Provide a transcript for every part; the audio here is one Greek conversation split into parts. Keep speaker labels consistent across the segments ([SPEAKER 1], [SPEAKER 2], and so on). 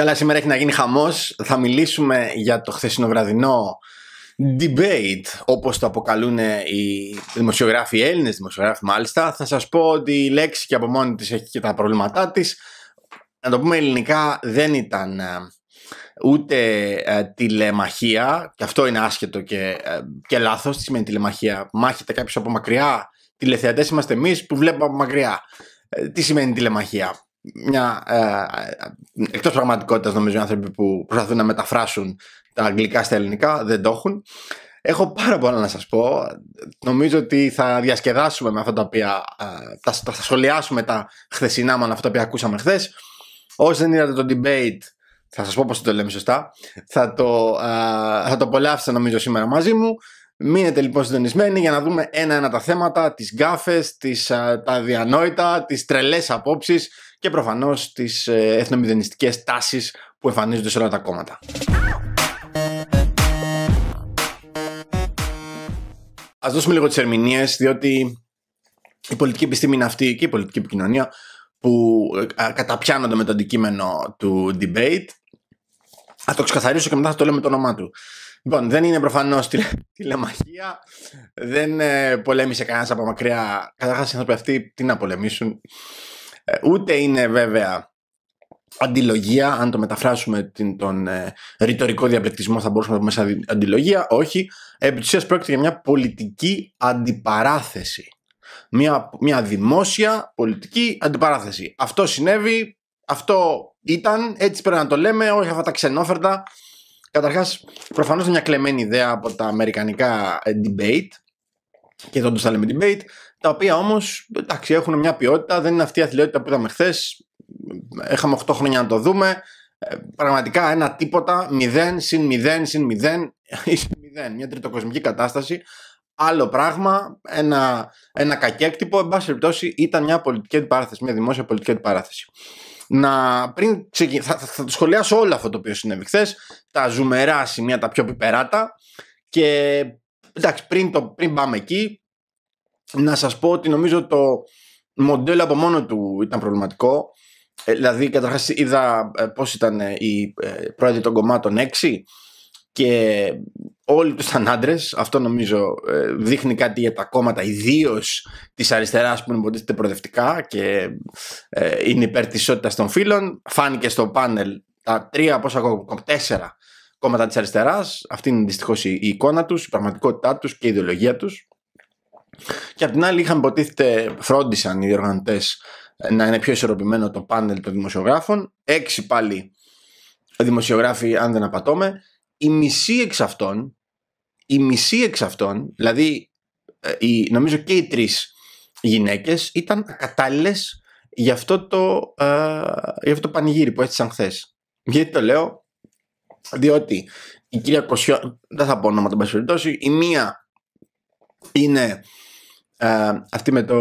[SPEAKER 1] Καλά, σήμερα έχει να γίνει χαμός. Θα μιλήσουμε για το χθεσινοβραδινό debate, όπως το αποκαλούν οι δημοσιογράφοι, οι Έλληνες δημοσιογράφοι μάλιστα. Θα σας πω ότι η λέξη και από μόνη της έχει και τα προβλήματά της. Να το πούμε ελληνικά, δεν ήταν ε, ούτε ε, τηλεμαχία, και αυτό είναι άσχετο και, ε, και λάθος, τι σημαίνει τηλεμαχία, μάχεται κάποιος από μακριά, τηλεθεατές είμαστε εμείς που βλέπουμε από μακριά. Ε, τι σημαίνει τηλεμαχία μια ε, ε, ε, εκτός πραγματικότητας νομίζω οι άνθρωποι που προσπαθούν να μεταφράσουν τα αγγλικά στα ελληνικά δεν το έχουν έχω πάρα πολλά να σας πω νομίζω ότι θα διασκεδάσουμε με αυτά τα οποία ε, θα, θα, σχολιάσουμε τα χθεσινά με αυτά τα οποία ακούσαμε χθες. όσοι δεν είδατε το debate θα σας πω πως το λέμε σωστά θα το, ε, θα το απολαύσετε νομίζω σήμερα μαζί μου Μείνετε λοιπόν συντονισμένοι για να δούμε ένα-ένα τα θέματα, τις γκάφες, τις, τα διανόητα, τις τρελές απόψεις, και προφανώς τις ε, εθνομηδενιστικές τάσεις που εμφανίζονται σε όλα τα κόμματα. Ας δώσουμε λίγο τις ερμηνείες διότι η πολιτική επιστήμη είναι αυτή και η πολιτική επικοινωνία που ε, καταπιάνονται με το αντικείμενο του debate. Θα το ξεκαθαρίσω και μετά θα το λέμε το όνομά του. Λοιπόν, δεν είναι προφανώς τηλε, τηλεμαχία. Δεν ε, πολέμησε κανένας από μακριά. Καταρχάς, οι άνθρωποι αυτοί τι να πολεμήσουν. Ε, ούτε είναι βέβαια αντιλογία, αν το μεταφράσουμε την, τον ε, ρητορικό διαπληκτισμό θα μπορούσαμε να πούμε σαν αντιλογία, όχι. Επί πρόκειται για μια πολιτική αντιπαράθεση. Μια, μια δημόσια πολιτική αντιπαράθεση. Αυτό συνέβη, αυτό ήταν, έτσι πρέπει να το λέμε, όχι αυτά τα ξενόφερτα. Καταρχάς, προφανώς είναι μια κλεμμένη ιδέα από τα αμερικανικά ε, debate και εδώ το λέμε debate τα οποία όμως, έχουν μια ποιότητα, δεν είναι αυτή η αθλειότητα που είδαμε χθες. Έχαμε 8 χρόνια να το δούμε. Ε, πραγματικά ένα τίποτα, 0 συν 0 συν 0 ή 0, μια τριτοκοσμική κατάσταση. Άλλο πράγμα, ένα, ένα κακέκτυπο, εν πάση περιπτώσει ήταν μια πολιτική αντιπαράθεση, μια δημόσια πολιτική αντιπαράθεση. Να, πριν ξεκι... θα, θα, θα το σχολιάσω όλο αυτό το οποίο συνέβη χθες, τα ζουμερά σημεία, τα πιο πιπεράτα και εντάξει, πριν, το, πριν πάμε εκεί, να σας πω ότι νομίζω το μοντέλο από μόνο του ήταν προβληματικό. Ε, δηλαδή, καταρχάς είδα ε, πώς ήταν ε, οι ε, πρόεδροι των κομμάτων 6 και όλοι τους ήταν άντρες. Αυτό νομίζω ε, δείχνει κάτι για τα κόμματα, ιδίως της αριστεράς που υποτίθεται προοδευτικά και ε, είναι υπέρ της ισότητας των φίλων. Φάνηκε στο πάνελ τα τρία, πόσα ακόμα, τέσσερα κόμματα της αριστεράς. Αυτή είναι δυστυχώς η εικόνα τους, η πραγματικότητά τους και η ιδεολογία τους. Και απ' την άλλη, είχαν υποτίθεται φρόντισαν οι διοργανωτές ε, να είναι πιο ισορροπημένο το πάνελ των δημοσιογράφων. Έξι πάλι δημοσιογράφοι, αν δεν απατώμε. Η μισή εξ αυτών, η μισή εξ αυτών, δηλαδή ε, νομίζω και οι τρεις γυναίκες, ήταν κατάλληλε για αυτό το, ε, για αυτό το πανηγύρι που έστησαν χθες. Γιατί το λέω, διότι η κυρία Κοσιό, δεν θα πω όνομα τον περιπτώσει, η μία είναι ε, αυτή με, το,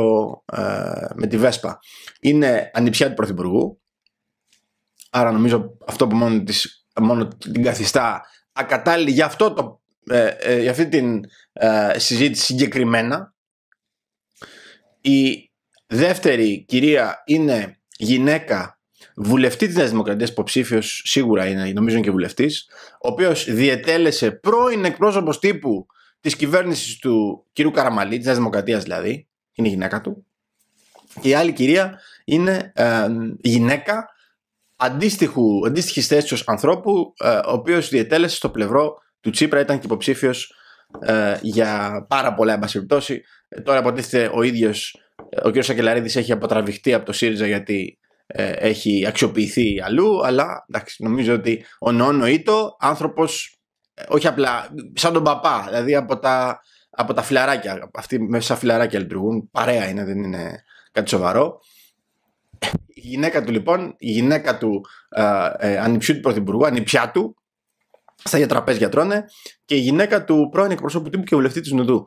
[SPEAKER 1] ε, με τη Βέσπα. Είναι ανιψιά του Πρωθυπουργού, άρα νομίζω αυτό που μόνο, της, μόνο την καθιστά ακατάλληλη για, αυτό το, ε, για αυτή την συζήτηση συγκεκριμένα. Η δεύτερη κυρία είναι γυναίκα βουλευτή της Νέας που υποψήφιος σίγουρα είναι, νομίζω και βουλευτής ο οποίος διετέλεσε πρώην εκπρόσωπος τύπου Της κυβέρνησης του κυρίου Καραμαλή, τη Δημοκρατίας, δηλαδή, είναι η γυναίκα του, και η άλλη κυρία είναι ε, γυναίκα αντίστοιχη αντίστοιχης θέσης ανθρώπου, ε, ο οποίος διετέλεσε στο πλευρό του Τσίπρα, ήταν και υποψήφιος ε, για πάρα πολλά ε, τώρα αποτίθεται ο ίδιος, ε, ο κ. Σακελαρίδης έχει αποτραβηχτεί από το ΣΥΡΙΖΑ γιατί ε, έχει αξιοποιηθεί αλλού, αλλά εντάξει, νομίζω ότι ο Νόνο Ήτο, άνθρωπος όχι απλά, σαν τον παπά, δηλαδή από τα, από τα φιλαράκια. Αυτοί μέσα φιλαράκια λειτουργούν, παρέα είναι, δεν είναι κάτι σοβαρό. Η γυναίκα του λοιπόν, η γυναίκα του ε, ε, ανιψιού του πρωθυπουργού, ανιψιά του, στα για τραπέζια τρώνε και η γυναίκα του πρώην εκπροσώπου τύπου και βουλευτή της Νουδού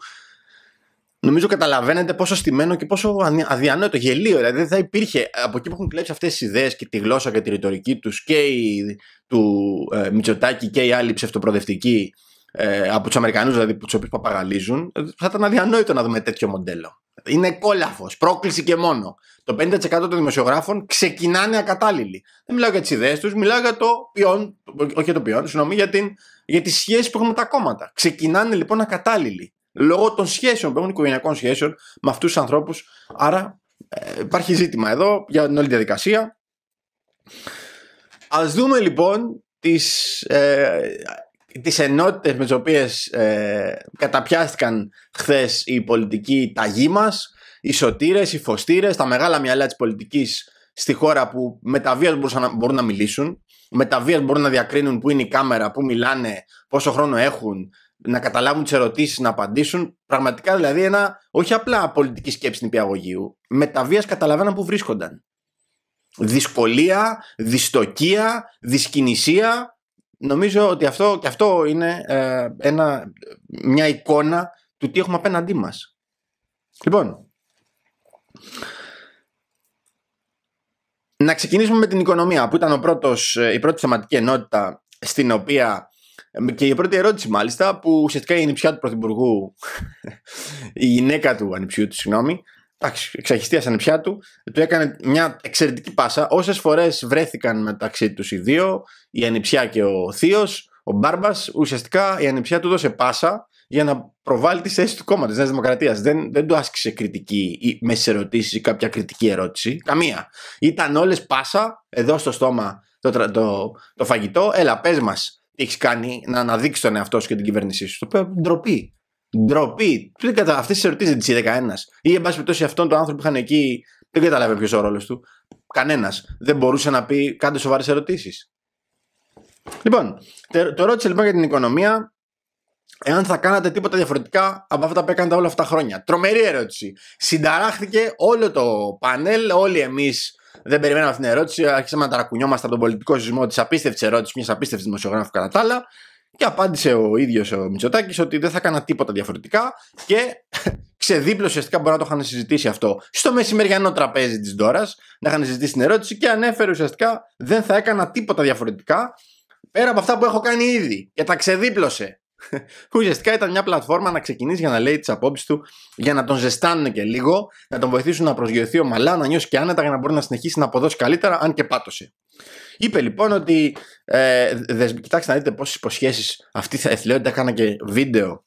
[SPEAKER 1] νομίζω καταλαβαίνετε πόσο στημένο και πόσο αδιανόητο, γελίο. Δηλαδή θα υπήρχε από εκεί που έχουν κλέψει αυτές τις ιδέες και τη γλώσσα και τη ρητορική τους και η, του ε, Μητσοτάκη και οι άλλοι ψευτοπροδευτικοί ε, από τους Αμερικανούς, δηλαδή τους οποίους παπαγαλίζουν, ε, θα ήταν αδιανόητο να δούμε τέτοιο μοντέλο. Είναι κόλαφος, πρόκληση και μόνο. Το 50% των δημοσιογράφων ξεκινάνε ακατάλληλοι. Δεν μιλάω για τις ιδέες τους, μιλάω για το ποιόν, όχι για το ποιόν, συγγνώμη, για, την, για τις σχέσεις που έχουν τα κόμματα. Ξεκινάνε λοιπόν ακατάλληλοι λόγω των σχέσεων, των οικογενειακών σχέσεων με αυτούς τους ανθρώπους. Άρα ε, υπάρχει ζήτημα εδώ για την όλη διαδικασία. Ας δούμε λοιπόν τις ε, τις ενότητες με τις οποίες ε, καταπιάστηκαν χθες οι πολιτικοί ταγί μας. οι σωτήρες, οι φωστήρες, τα μεγάλα μυαλά της πολιτικής στη χώρα που με τα βία μπορούν, μπορούν να μιλήσουν, με τα βία μπορούν να διακρίνουν που είναι η κάμερα, που μιλάνε, πόσο χρόνο έχουν, να καταλάβουν τις ερωτήσεις, να απαντήσουν. Πραγματικά δηλαδή ένα, όχι απλά πολιτική σκέψη νηπιαγωγείου, βίας καταλαβαίναν που βρίσκονταν. Δυσκολία, δυστοκία, δυσκινησία. Νομίζω ότι αυτό και αυτό είναι ε, ένα, μια εικόνα του τι έχουμε απέναντί μας. Λοιπόν, να ξεκινήσουμε με την οικονομία που ήταν ο πρώτος, ε, η πρώτη θεματική ενότητα στην οποία ε, και η πρώτη ερώτηση, μάλιστα, που ουσιαστικά η ανιψιά του Πρωθυπουργού, η γυναίκα του ανιψιού του, συγγνώμη, εντάξει, εξαχιστία ανιψιά του, του έκανε μια εξαιρετική πάσα. Όσες φορές βρέθηκαν μεταξύ τους οι δύο, η ανιψιά και ο θείος, ο Μπάρμπας, ουσιαστικά η ανιψιά του δώσε πάσα για να προβάλλει τι θέσει του κόμματος της Νέας Δημοκρατίας. Δεν, δεν του άσκησε κριτική ή με ερωτήσεις ή κάποια κριτική ερώτηση. Καμία. Ήταν όλες πάσα εδώ στο στόμα το, το, το φαγητό. Έλα, πες μας, έχεις κάνει να αναδείξει τον εαυτό σου και την κυβέρνησή σου. Το οποίο ντροπή. Ντροπή. αυτές τις ερωτήσεις δεν τις είδε κανένας. Ή εν πάση περιπτώσει αυτόν τον άνθρωπο που είχαν εκεί δεν κατάλαβε ποιο ο ρόλος του. Κανένας. Δεν μπορούσε να πει κάντε σοβαρές ερωτήσεις. Λοιπόν, το ρώτησε λοιπόν για την οικονομία. Εάν θα κάνατε τίποτα διαφορετικά από αυτά που έκανατε όλα αυτά τα χρόνια. Τρομερή ερώτηση. Συνταράχθηκε όλο το πανέλ, όλοι εμείς δεν περιμέναμε αυτήν την ερώτηση. Άρχισαμε να ταρακουνιόμαστε από τον πολιτικό σεισμό της απίστευτης ερώτησης μιας απίστευτης δημοσιογράφου κατά τα άλλα. Και απάντησε ο ίδιος ο Μητσοτάκης ότι δεν θα έκανα τίποτα διαφορετικά και ξεδίπλωσε ουσιαστικά μπορεί να το είχαν συζητήσει αυτό στο μεσημεριανό τραπέζι της Ντόρας, να είχαν συζητήσει την ερώτηση και ανέφερε ουσιαστικά δεν θα έκανα τίποτα διαφορετικά πέρα από αυτά που έχω κάνει ήδη. Και τα ξεδίπλωσε. Ουσιαστικά ήταν μια πλατφόρμα να ξεκινήσει για να λέει τις απόψεις του, για να τον ζεστάνουν και λίγο, να τον βοηθήσουν να προσγειωθεί ομαλά, να νιώσει και άνετα για να μπορεί να συνεχίσει να αποδώσει καλύτερα, αν και πάτωσε. Είπε λοιπόν ότι. Ε, κοιτάξτε να δείτε πόσες υποσχέσεις αυτή θα εθλαιότητα. Έκανα και βίντεο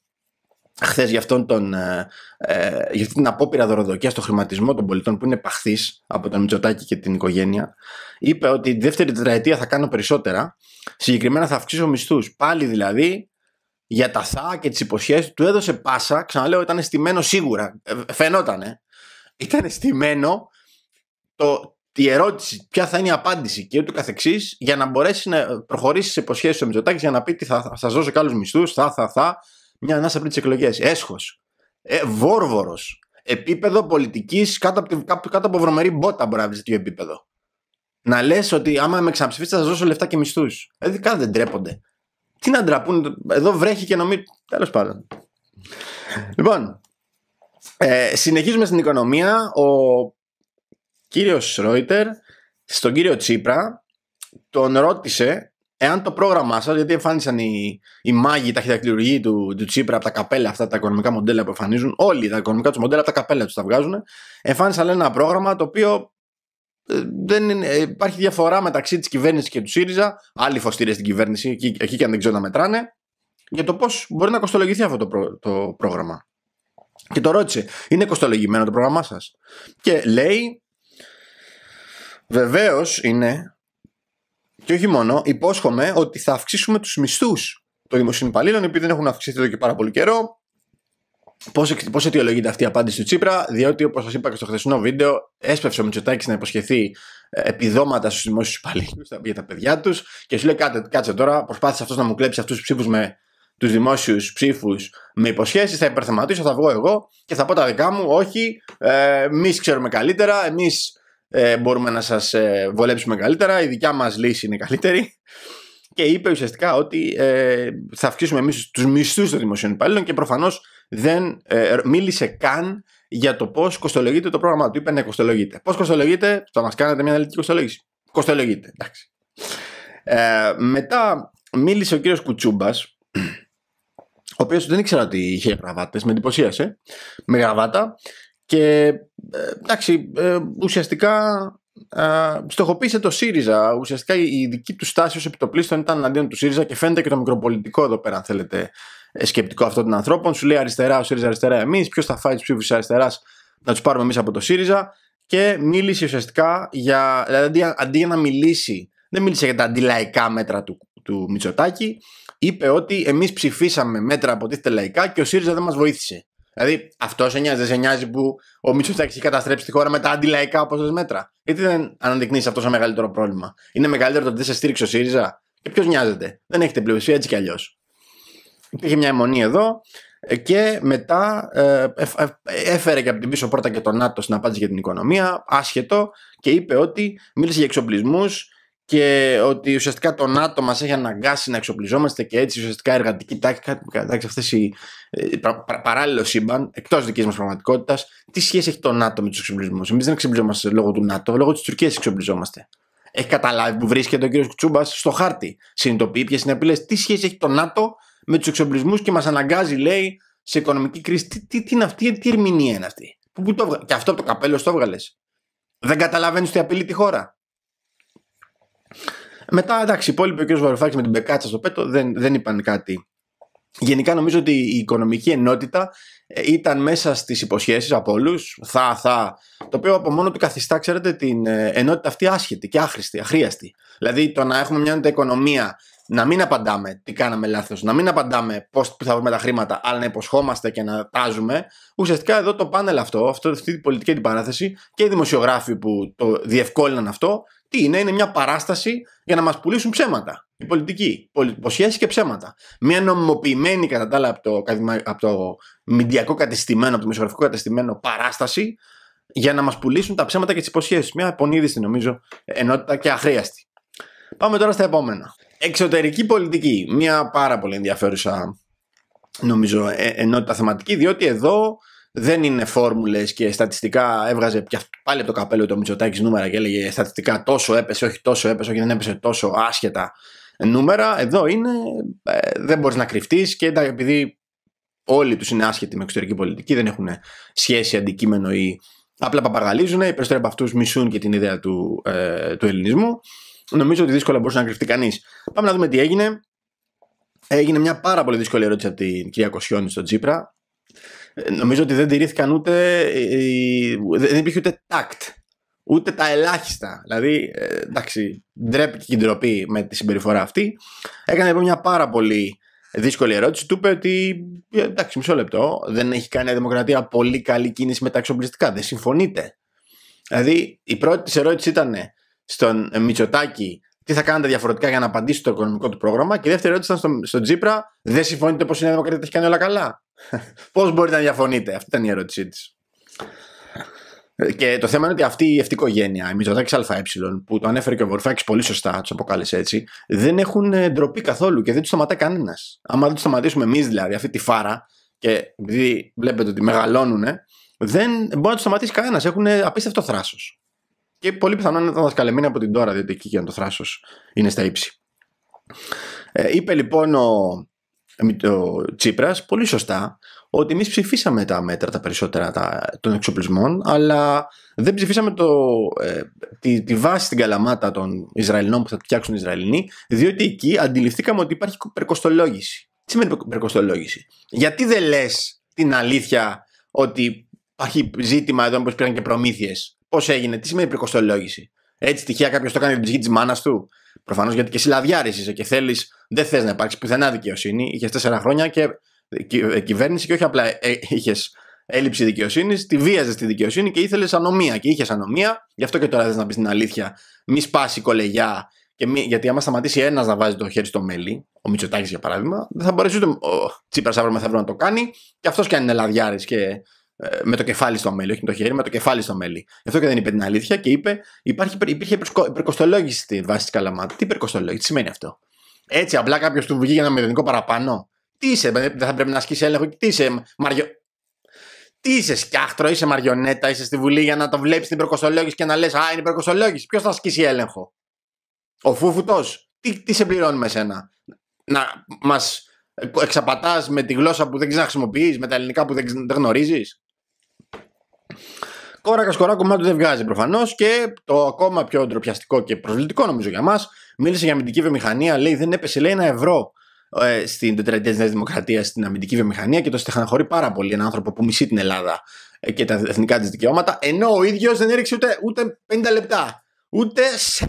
[SPEAKER 1] χθες για, αυτόν ε, ε, για αυτή την απόπειρα δωροδοκίας στο χρηματισμό των πολιτών που είναι παχθής από τον Μητσοτάκη και την οικογένεια. Είπε ότι τη δεύτερη τετραετία θα κάνω περισσότερα. Συγκεκριμένα θα αυξήσω μισθούς. Πάλι δηλαδή για τα θα και τις υποσχέσεις του έδωσε πάσα. Ξαναλέω, ήταν στημένο σίγουρα. Ε, φαινότανε. Ήταν στημένο το, η ερώτηση, ποια θα είναι η απάντηση και ούτω καθεξής, για να μπορέσει να προχωρήσει σε υποσχέσεις ο Μητσοτάκης για να πει τι θα, θα σα δώσω καλού μισθούς, θα, θα, θα. Μια ανάσα πριν τις εκλογές. Έσχος. Ε, Βόρβορος. Επίπεδο πολιτικής κάτω, από, κάτω, κάτω από βρωμερή μπότα μπορεί να τέτοιο επίπεδο. Να λες ότι άμα με ξαναψηφίσεις θα σας δώσω λεφτά και μισθούς. Δηλαδή δεν τρέπονται. Τι να ντραπούν, εδώ βρέχει και νομίζω. Τέλος πάντων. λοιπόν, ε, συνεχίζουμε στην οικονομία. Ο κύριος Ρόιτερ στον κύριο Τσίπρα τον ρώτησε εάν το πρόγραμμά σας, γιατί εμφάνισαν οι, οι μάγοι, τα χειρακτηριουργοί του, του Τσίπρα από τα καπέλα αυτά, τα οικονομικά μοντέλα που εμφανίζουν, όλοι τα οικονομικά τους μοντέλα από τα καπέλα τους τα βγάζουν, εμφάνισαν ένα πρόγραμμα το οποίο ε, δεν ε, υπάρχει διαφορά μεταξύ της κυβέρνησης και του ΣΥΡΙΖΑ, άλλοι φωστήρες στην κυβέρνηση, εκεί, εκεί και αν δεν ξέρω να μετράνε, για το πως μπορεί να κοστολογηθεί αυτό το, το πρόγραμμα. Και το ρώτησε, είναι κοστολογημένο το πρόγραμμά σας Και λέει, βεβαίως είναι, και όχι μόνο, υπόσχομαι ότι θα αυξήσουμε τους μισθούς των δημοσίων υπαλλήλων, επειδή δεν έχουν αυξηθεί εδώ και πάρα πολύ καιρό, Πώς αιτιολογείται αυτή η απάντηση του Τσίπρα, διότι όπως σας είπα και στο χθεσινό βίντεο, έσπευσε ο Μητσοτάκης να υποσχεθεί ε, επιδόματα στους δημόσιους υπαλλήλους για τα παιδιά τους και σου λέει: Κάτσε τώρα, προσπάθησε αυτός να μου κλέψει αυτούς τους ψήφους με τους δημόσιους ψήφους με υποσχέσεις, θα υπερθεματίσω, θα βγω εγώ και θα πω τα δικά μου. Όχι, ε, εμείς ξέρουμε καλύτερα, εμείς ε, μπορούμε να σας ε, βολέψουμε καλύτερα, η δικιά μας λύση είναι καλύτερη. Και είπε ουσιαστικά ότι ε, θα αυξήσουμε εμείς τους μισθούς των δημοσίων υπαλλήλων και προφανώς δεν ε, ε, μίλησε καν για το πώς κοστολογείται το πρόγραμμά του. Είπε ναι, κοστολογείται. Πώς κοστολογείται, θα μα κάνετε μια αναλυτική κοστολόγηση. Κοστολογείται, εντάξει. Ε, μετά μίλησε ο κύριος Κουτσούμπας ο οποίος δεν ήξερα ότι είχε γραβάτες, με εντυπωσίασε με γραβάτα και ε, εντάξει ουσιαστικά ε, στοχοποίησε το ΣΥΡΙΖΑ ουσιαστικά η δική του στάση ως επιτοπλίστων ήταν αντίον του ΣΥΡΙΖΑ και φαίνεται και το μικροπολιτικό εδώ πέρα αν θέλετε ε, σκεπτικό αυτό των ανθρώπων. Σου λέει αριστερά, ο ΣΥΡΙΖΑ αριστερά εμείς. Ποιος θα φάει τους ψήφους της αριστεράς να τους πάρουμε εμείς από το ΣΥΡΙΖΑ. Και μίλησε ουσιαστικά για. Δηλαδή, αντί για να μιλήσει, δεν μίλησε για τα αντιλαϊκά μέτρα του, του Μητσοτάκη. Είπε ότι εμείς ψηφίσαμε μέτρα από τίθεται λαϊκά και ο ΣΥΡΙΖΑ δεν μας βοήθησε. Δηλαδή, αυτός σε νοιάζει, δεν σε νοιάζει που ο Μητσοτάκης έχει καταστρέψει τη χώρα με τα αντιλαϊκά όπως μέτρα. Γιατί δεν αναδεικνύεις αυτό σαν μεγαλύτερο πρόβλημα. Είναι μεγαλύτερο το ότι δεν σε στήριξε ο ΣΥΡΙΖΑ. Και ποιος νοιάζεται. Δεν έχετε πλειοψηφία έτσι κι αλλιώς. Υπήρχε μια αιμονή εδώ ε, και μετά ε, ε, έφερε και από την πίσω πρώτα και τον ΝΑΤΟ στην απάντηση για την οικονομία, άσχετο, και είπε ότι μίλησε για εξοπλισμούς και ότι ουσιαστικά το ΝΑΤΟ μας έχει αναγκάσει να εξοπλιζόμαστε και έτσι ουσιαστικά εργατική τάξη, τάξη αυτές οι παράλληλο σύμπαν εκτός δικής μας πραγματικότητας, τι σχέση έχει το ΝΑΤΟ με τους εξοπλισμούς. Εμείς δεν εξοπλιζόμαστε λόγω του ΝΑΤΟ, λόγω της Τουρκίας εξοπλιζόμαστε. Έχει καταλάβει που βρίσκεται ο κ. Τσούμπα στο χάρτη. Συνειδητοποιεί ποιες είναι απειλές. Τι σχέση έχει το ΝΑΤΟ με τους εξοπλισμούς και μας αναγκάζει, λέει, σε οικονομική κρίση. Τι, τι, τι είναι αυτή, τι ερμηνεία είναι αυτή. Που, που το, και αυτό το καπέλο το έβγαλες. Δεν καταλαβαίνεις τι απειλεί τη χώρα. Μετά, εντάξει, υπόλοιποι ο κ. Βαρουφάκης με την πεκάτσα στο πέτο δεν, δεν είπαν κάτι. Γενικά νομίζω ότι η οικονομική ενότητα ε, ήταν μέσα στις υποσχέσεις από όλους. θα, θα, το οποίο από μόνο του καθιστά, ξέρετε, την ε, ενότητα αυτή άσχετη και άχρηστη, αχρίαστη. Δηλαδή το να έχουμε μια οικονομία να μην απαντάμε τι κάναμε λάθος, να μην απαντάμε πώς θα βρούμε τα χρήματα, αλλά να υποσχόμαστε και να τάζουμε. Ουσιαστικά εδώ το πάνελ αυτό, αυτό αυτή η πολιτική αντιπαράθεση και οι δημοσιογράφοι που το διευκόλυναν αυτό, τι είναι, είναι μια παράσταση για να μας πουλήσουν ψέματα. Η πολιτική, υποσχέσεις και ψέματα. Μια νομιμοποιημένη κατά τα άλλα από το, από το μηντιακό κατεστημένο, από το μισογραφικό κατεστημένο παράσταση για να μας πουλήσουν τα ψέματα και τις υποσχέσεις. Μια πονίδιστη νομίζω ενότητα και αχρίαστη. Πάμε τώρα στα επόμενα. Εξωτερική πολιτική. Μια πάρα πολύ ενδιαφέρουσα νομίζω ε, ενότητα θεματική διότι εδώ δεν είναι φόρμουλες και στατιστικά έβγαζε πάλι από το καπέλο το Μητσοτάκης νούμερα και έλεγε στατιστικά τόσο έπεσε, όχι τόσο έπεσε, όχι δεν έπεσε τόσο άσχετα νούμερα. Εδώ είναι, ε, δεν μπορείς να κρυφτείς και επειδή όλοι τους είναι άσχετοι με εξωτερική πολιτική, δεν έχουν σχέση, αντικείμενο ή απλά παπαγαλίζουν. Οι περισσότεροι από αυτούς μισούν και την ιδέα του, ε, του ελληνισμού νομίζω ότι δύσκολα μπορούσε να κρυφτεί κανείς. Πάμε να δούμε τι έγινε. Έγινε μια πάρα πολύ δύσκολη ερώτηση από την κυρία Κοσιόνη στον Τσίπρα. Ε, νομίζω ότι δεν τηρήθηκαν ούτε. Ε, ε, δεν υπήρχε ούτε τάκτ. Ούτε τα ελάχιστα. Δηλαδή, εντάξει, ντρέπηκε και ντροπή με τη συμπεριφορά αυτή. Έκανε λοιπόν μια πάρα πολύ δύσκολη ερώτηση. Του είπε ότι. Εντάξει, μισό λεπτό. Δεν έχει κάνει η Δημοκρατία πολύ καλή κίνηση με τα εξοπλιστικά. Δεν συμφωνείτε. Δηλαδή, η πρώτη της ερώτησης ήταν στον ε, Μητσοτάκη τι θα κάνετε διαφορετικά για να απαντήσει το οικονομικό του πρόγραμμα. Και η δεύτερη ερώτηση ήταν στον, στον Τζίπρα, δεν συμφωνείτε πως η Νέα Δημοκρατία έχει κάνει όλα καλά. Πώς μπορείτε να διαφωνείτε, αυτή ήταν η ερώτησή της. Και το θέμα είναι ότι αυτή η ευτυχογένεια, η Μητσοτάκης ΑΕ, που το ανέφερε και ο Βορφάκης πολύ σωστά, του αποκάλεσε έτσι, δεν έχουν ε, ντροπή καθόλου και δεν τους σταματά κανένας. Άμα δεν τους σταματήσουμε εμείς δηλαδή αυτή τη φάρα, και επειδή βλέπετε ότι μεγαλώνουν, δεν μπορεί να τους σταματήσει κανένας. Έχουν απίστευτο θράσος. Και πολύ πιθανόν ήταν δασκαλεμένη από την τώρα, διότι εκεί και το θράσος είναι στα ύψη. Ε, είπε λοιπόν ο, ο Τσίπρας πολύ σωστά ότι εμείς ψηφίσαμε τα μέτρα τα περισσότερα των εξοπλισμών, αλλά δεν ψηφίσαμε το, ε, τη, βάση στην καλαμάτα των Ισραηλινών που θα φτιάξουν οι Ισραηλινοί, διότι εκεί αντιληφθήκαμε ότι υπάρχει περκοστολόγηση. Τι σημαίνει περκοστολόγηση, Γιατί δεν λες την αλήθεια ότι υπάρχει ζήτημα εδώ, όπω πήραν και προμήθειες Πώς έγινε, τι σημαίνει πρικοστολόγηση. Έτσι τυχαία κάποιος το κάνει την ψυχή της μάνας του. Προφανώς γιατί και εσύ λαδιάρη είσαι και θέλεις, δεν θες να υπάρξει πουθενά δικαιοσύνη. Είχες τέσσερα χρόνια και ε, ε, κυβέρνηση και όχι απλά ε, είχες έλλειψη δικαιοσύνης, τη βίαζες τη δικαιοσύνη και ήθελες ανομία. Και είχες ανομία, γι' αυτό και τώρα δεν να πεις την αλήθεια. Μη σπάσει κολεγιά, και μη, γιατί άμα σταματήσει ένας να βάζει το χέρι στο μέλι, ο Μητσοτάκης για παράδειγμα, δεν θα μπορέσει ούτε ο Τσίπρας αύριο να το κάνει. Και αυτός κι αν είναι λαδιάρη και ε, με το κεφάλι στο μέλι, όχι με το χέρι, με το κεφάλι στο μέλι. Γι' αυτό και δεν είπε την αλήθεια και είπε, υπάρχει, υπήρχε υπερκοστολόγηση στη βάση της Καλαμάτα. Τι υπερκοστολόγηση, τι σημαίνει αυτό. Έτσι, απλά κάποιος του βγήκε ένα μηδενικό παραπάνω. Τι είσαι, δεν θα πρέπει να ασκήσει έλεγχο. Τι είσαι, Μαριο... Τι είσαι, Σκιάχτρο, είσαι Μαριονέτα, είσαι στη Βουλή για να το βλέπεις την υπερκοστολόγηση και να λες Α, είναι υπερκοστολόγηση. Ποιος θα ασκήσει έλεγχο. Ο φούφουτος. Τι, τι σε πληρώνουμε σένα. Να μας εξαπατάς με τη γλώσσα που δεν ξέρει να χρησιμοποιείς, με τα ελληνικά που δεν, δεν γνωρίζεις. Κόρακα Κοράκου κομμάτι δεν βγάζει προφανώς και το ακόμα πιο ντροπιαστικό και προσβλητικό νομίζω για μας, μίλησε για αμυντική βιομηχανία. Λέει δεν έπεσε λέει ένα ευρώ ε, στην τετραετία της Νέας Δημοκρατίας στην αμυντική βιομηχανία και το στεχαναχωρεί πάρα πολύ ένα άνθρωπο που μισεί την Ελλάδα ε, και τα εθνικά της δικαιώματα, ενώ ο ίδιος δεν έριξε ούτε, ούτε 50 λεπτά. Ούτε σεν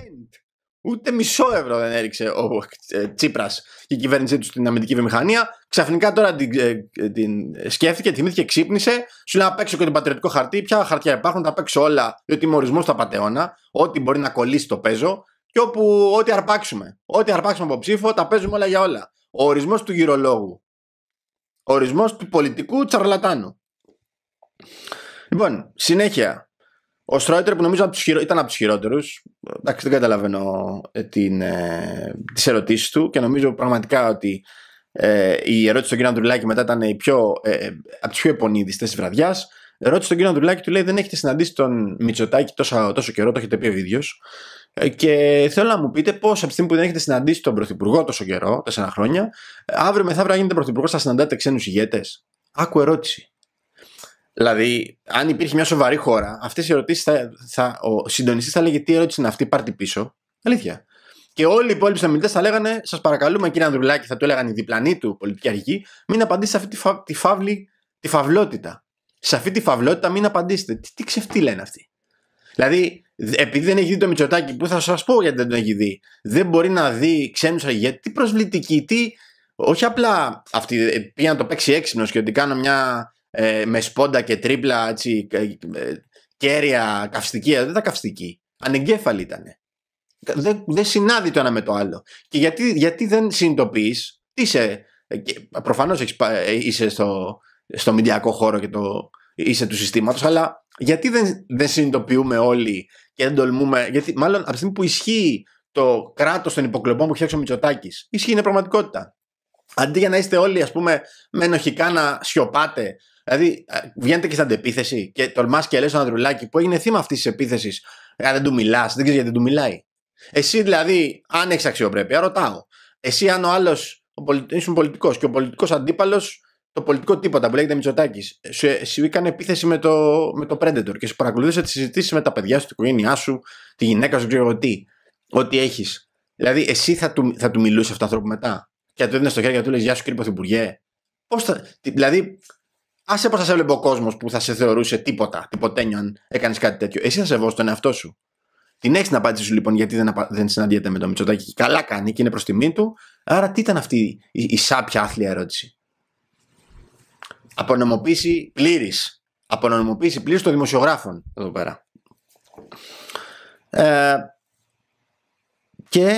[SPEAKER 1] Ούτε μισό ευρώ δεν έριξε ο ε, Τσίπρας και η κυβέρνησή του στην αμυντική βιομηχανία. Ξαφνικά τώρα την, ε, ε, την σκέφτηκε, θυμήθηκε, ξύπνησε. Σου λέει να παίξω και τον πατριωτικό χαρτί. Ποια χαρτιά υπάρχουν, τα παίξω όλα. Διότι είμαι ορισμός στα πατεώνα. Ό,τι μπορεί να κολλήσει το παίζω. Και όπου ό,τι αρπάξουμε. Ό,τι αρπάξουμε από ψήφο, τα παίζουμε όλα για όλα. Ο ορισμός του γυρολόγου. Ο ορισμός του πολιτικού τσαρλατάνου. Λοιπόν, συνέχεια. Ο Στρόιτερ που νομίζω ήταν από τους χειρότερους. Εντάξει, δεν καταλαβαίνω ε, την, ε, τις ερωτήσεις του και νομίζω πραγματικά ότι ε, η ερώτηση στον κύριο Ανδρουλάκη μετά ήταν πιο, από τι πιο επωνίδηστε της βραδιάς. Ρώτησε τον κύριο Ανδρουλάκη, του λέει: Δεν έχετε συναντήσει τον Μητσοτάκη τόσο, τόσο καιρό, το έχετε πει ο ίδιος. Και θέλω να μου πείτε πώς από τη στιγμή που δεν έχετε συναντήσει τον Πρωθυπουργό τόσο καιρό, τέσσερα χρόνια, αύριο μεθαύριο, αν γίνετε Πρωθυπουργός, θα συναντάτε ξένους ηγέτες. Άκου ερώτηση. Δηλαδή, αν υπήρχε μια σοβαρή χώρα, αυτές οι ερωτήσεις θα, θα, ο συντονιστής θα λέγε τι ερώτηση είναι αυτή, πάρτε πίσω. Αλήθεια. Και όλοι οι υπόλοιποι συνομιλητές θα λέγανε, σας παρακαλούμε κύριε Ανδρουλάκη, θα του έλεγαν οι διπλανοί του πολιτικοί αρχηγοί, μην απαντήσετε σε αυτή τη, φα, τη, τη φαυλότητα. Σε αυτή τη φαυλότητα μην απαντήσετε. Τι, τι ξεφτεί λένε αυτοί. Δηλαδή, επειδή δεν έχει δει το Μητσοτάκι, που θα σας πω γιατί δεν το έχει δει, δεν μπορεί να δει ξένους γιατί τι προσβλητική, τι. Όχι απλά αυτή, ε, να το παίξει έξυπνος και ότι κάνω μια ε, με σπόντα και τρίπλα έτσι, ε, κέρια, καυστική, δεν ήταν καυστική. Ανεγκέφαλη ήταν. Δεν, δεν συνάδει το ένα με το άλλο. Και γιατί, γιατί δεν συνειδητοποιείς τι είσαι. Ε, Προφανώ ε, είσαι στο, στο μηντιακό χώρο και το, είσαι του συστήματος, αλλά γιατί δεν, δεν συνειδητοποιούμε όλοι και δεν τολμούμε. Γιατί μάλλον από τη στιγμή που ισχύει το κράτος των υποκλοπών που φτιάξει ο Μητσοτάκης, ισχύει είναι πραγματικότητα. Αντί για να είστε όλοι, ας πούμε, με ενοχικά να σιωπάτε Δηλαδή, βγαίνετε και στην αντεπίθεση και τολμάς και λες τον Ανδρουλάκη που έγινε θύμα αυτής της επίθεσης. Αν δεν του μιλάς, δεν ξέρεις γιατί δεν του μιλάει. Εσύ δηλαδή, αν έχεις αξιοπρέπεια, ρωτάω. Εσύ, αν ο άλλος ήσουν πολιτικός και ο πολιτικός αντίπαλος, το πολιτικό τίποτα που λέγεται Μητσοτάκης, σου, ε, σου έκανε επίθεση με το, με το Predator και σου παρακολουθούσε τις συζητήσεις με τα παιδιά σου, την οικογένειά σου, τη γυναίκα σου, ξέρω τι, ό,τι έχεις. Δηλαδή, εσύ θα του, θα του μιλούσες αυτόν τον άνθρωπο μετά. Και αν του έδινες στο χέρι του λες: Γεια σου, κύριε Πρωθυπουργέ. Πώς θα, δηλαδή, άσε πώ θα σε έβλεπε ο κόσμος που θα σε θεωρούσε τίποτα, τίποτένιο, αν έκανες κάτι τέτοιο. Εσύ θα σε βώσει τον εαυτό σου. Την έχεις την απάντηση σου λοιπόν, γιατί δεν, απα... δεν συναντιέται με τον Μητσοτάκη. Καλά κάνει και είναι προς τιμή του. Άρα, τι ήταν αυτή η, η σάπια άθλια ερώτηση. Απονομοποίηση πλήρης. Απονομοποίηση πλήρης των δημοσιογράφων εδώ πέρα. Ε, και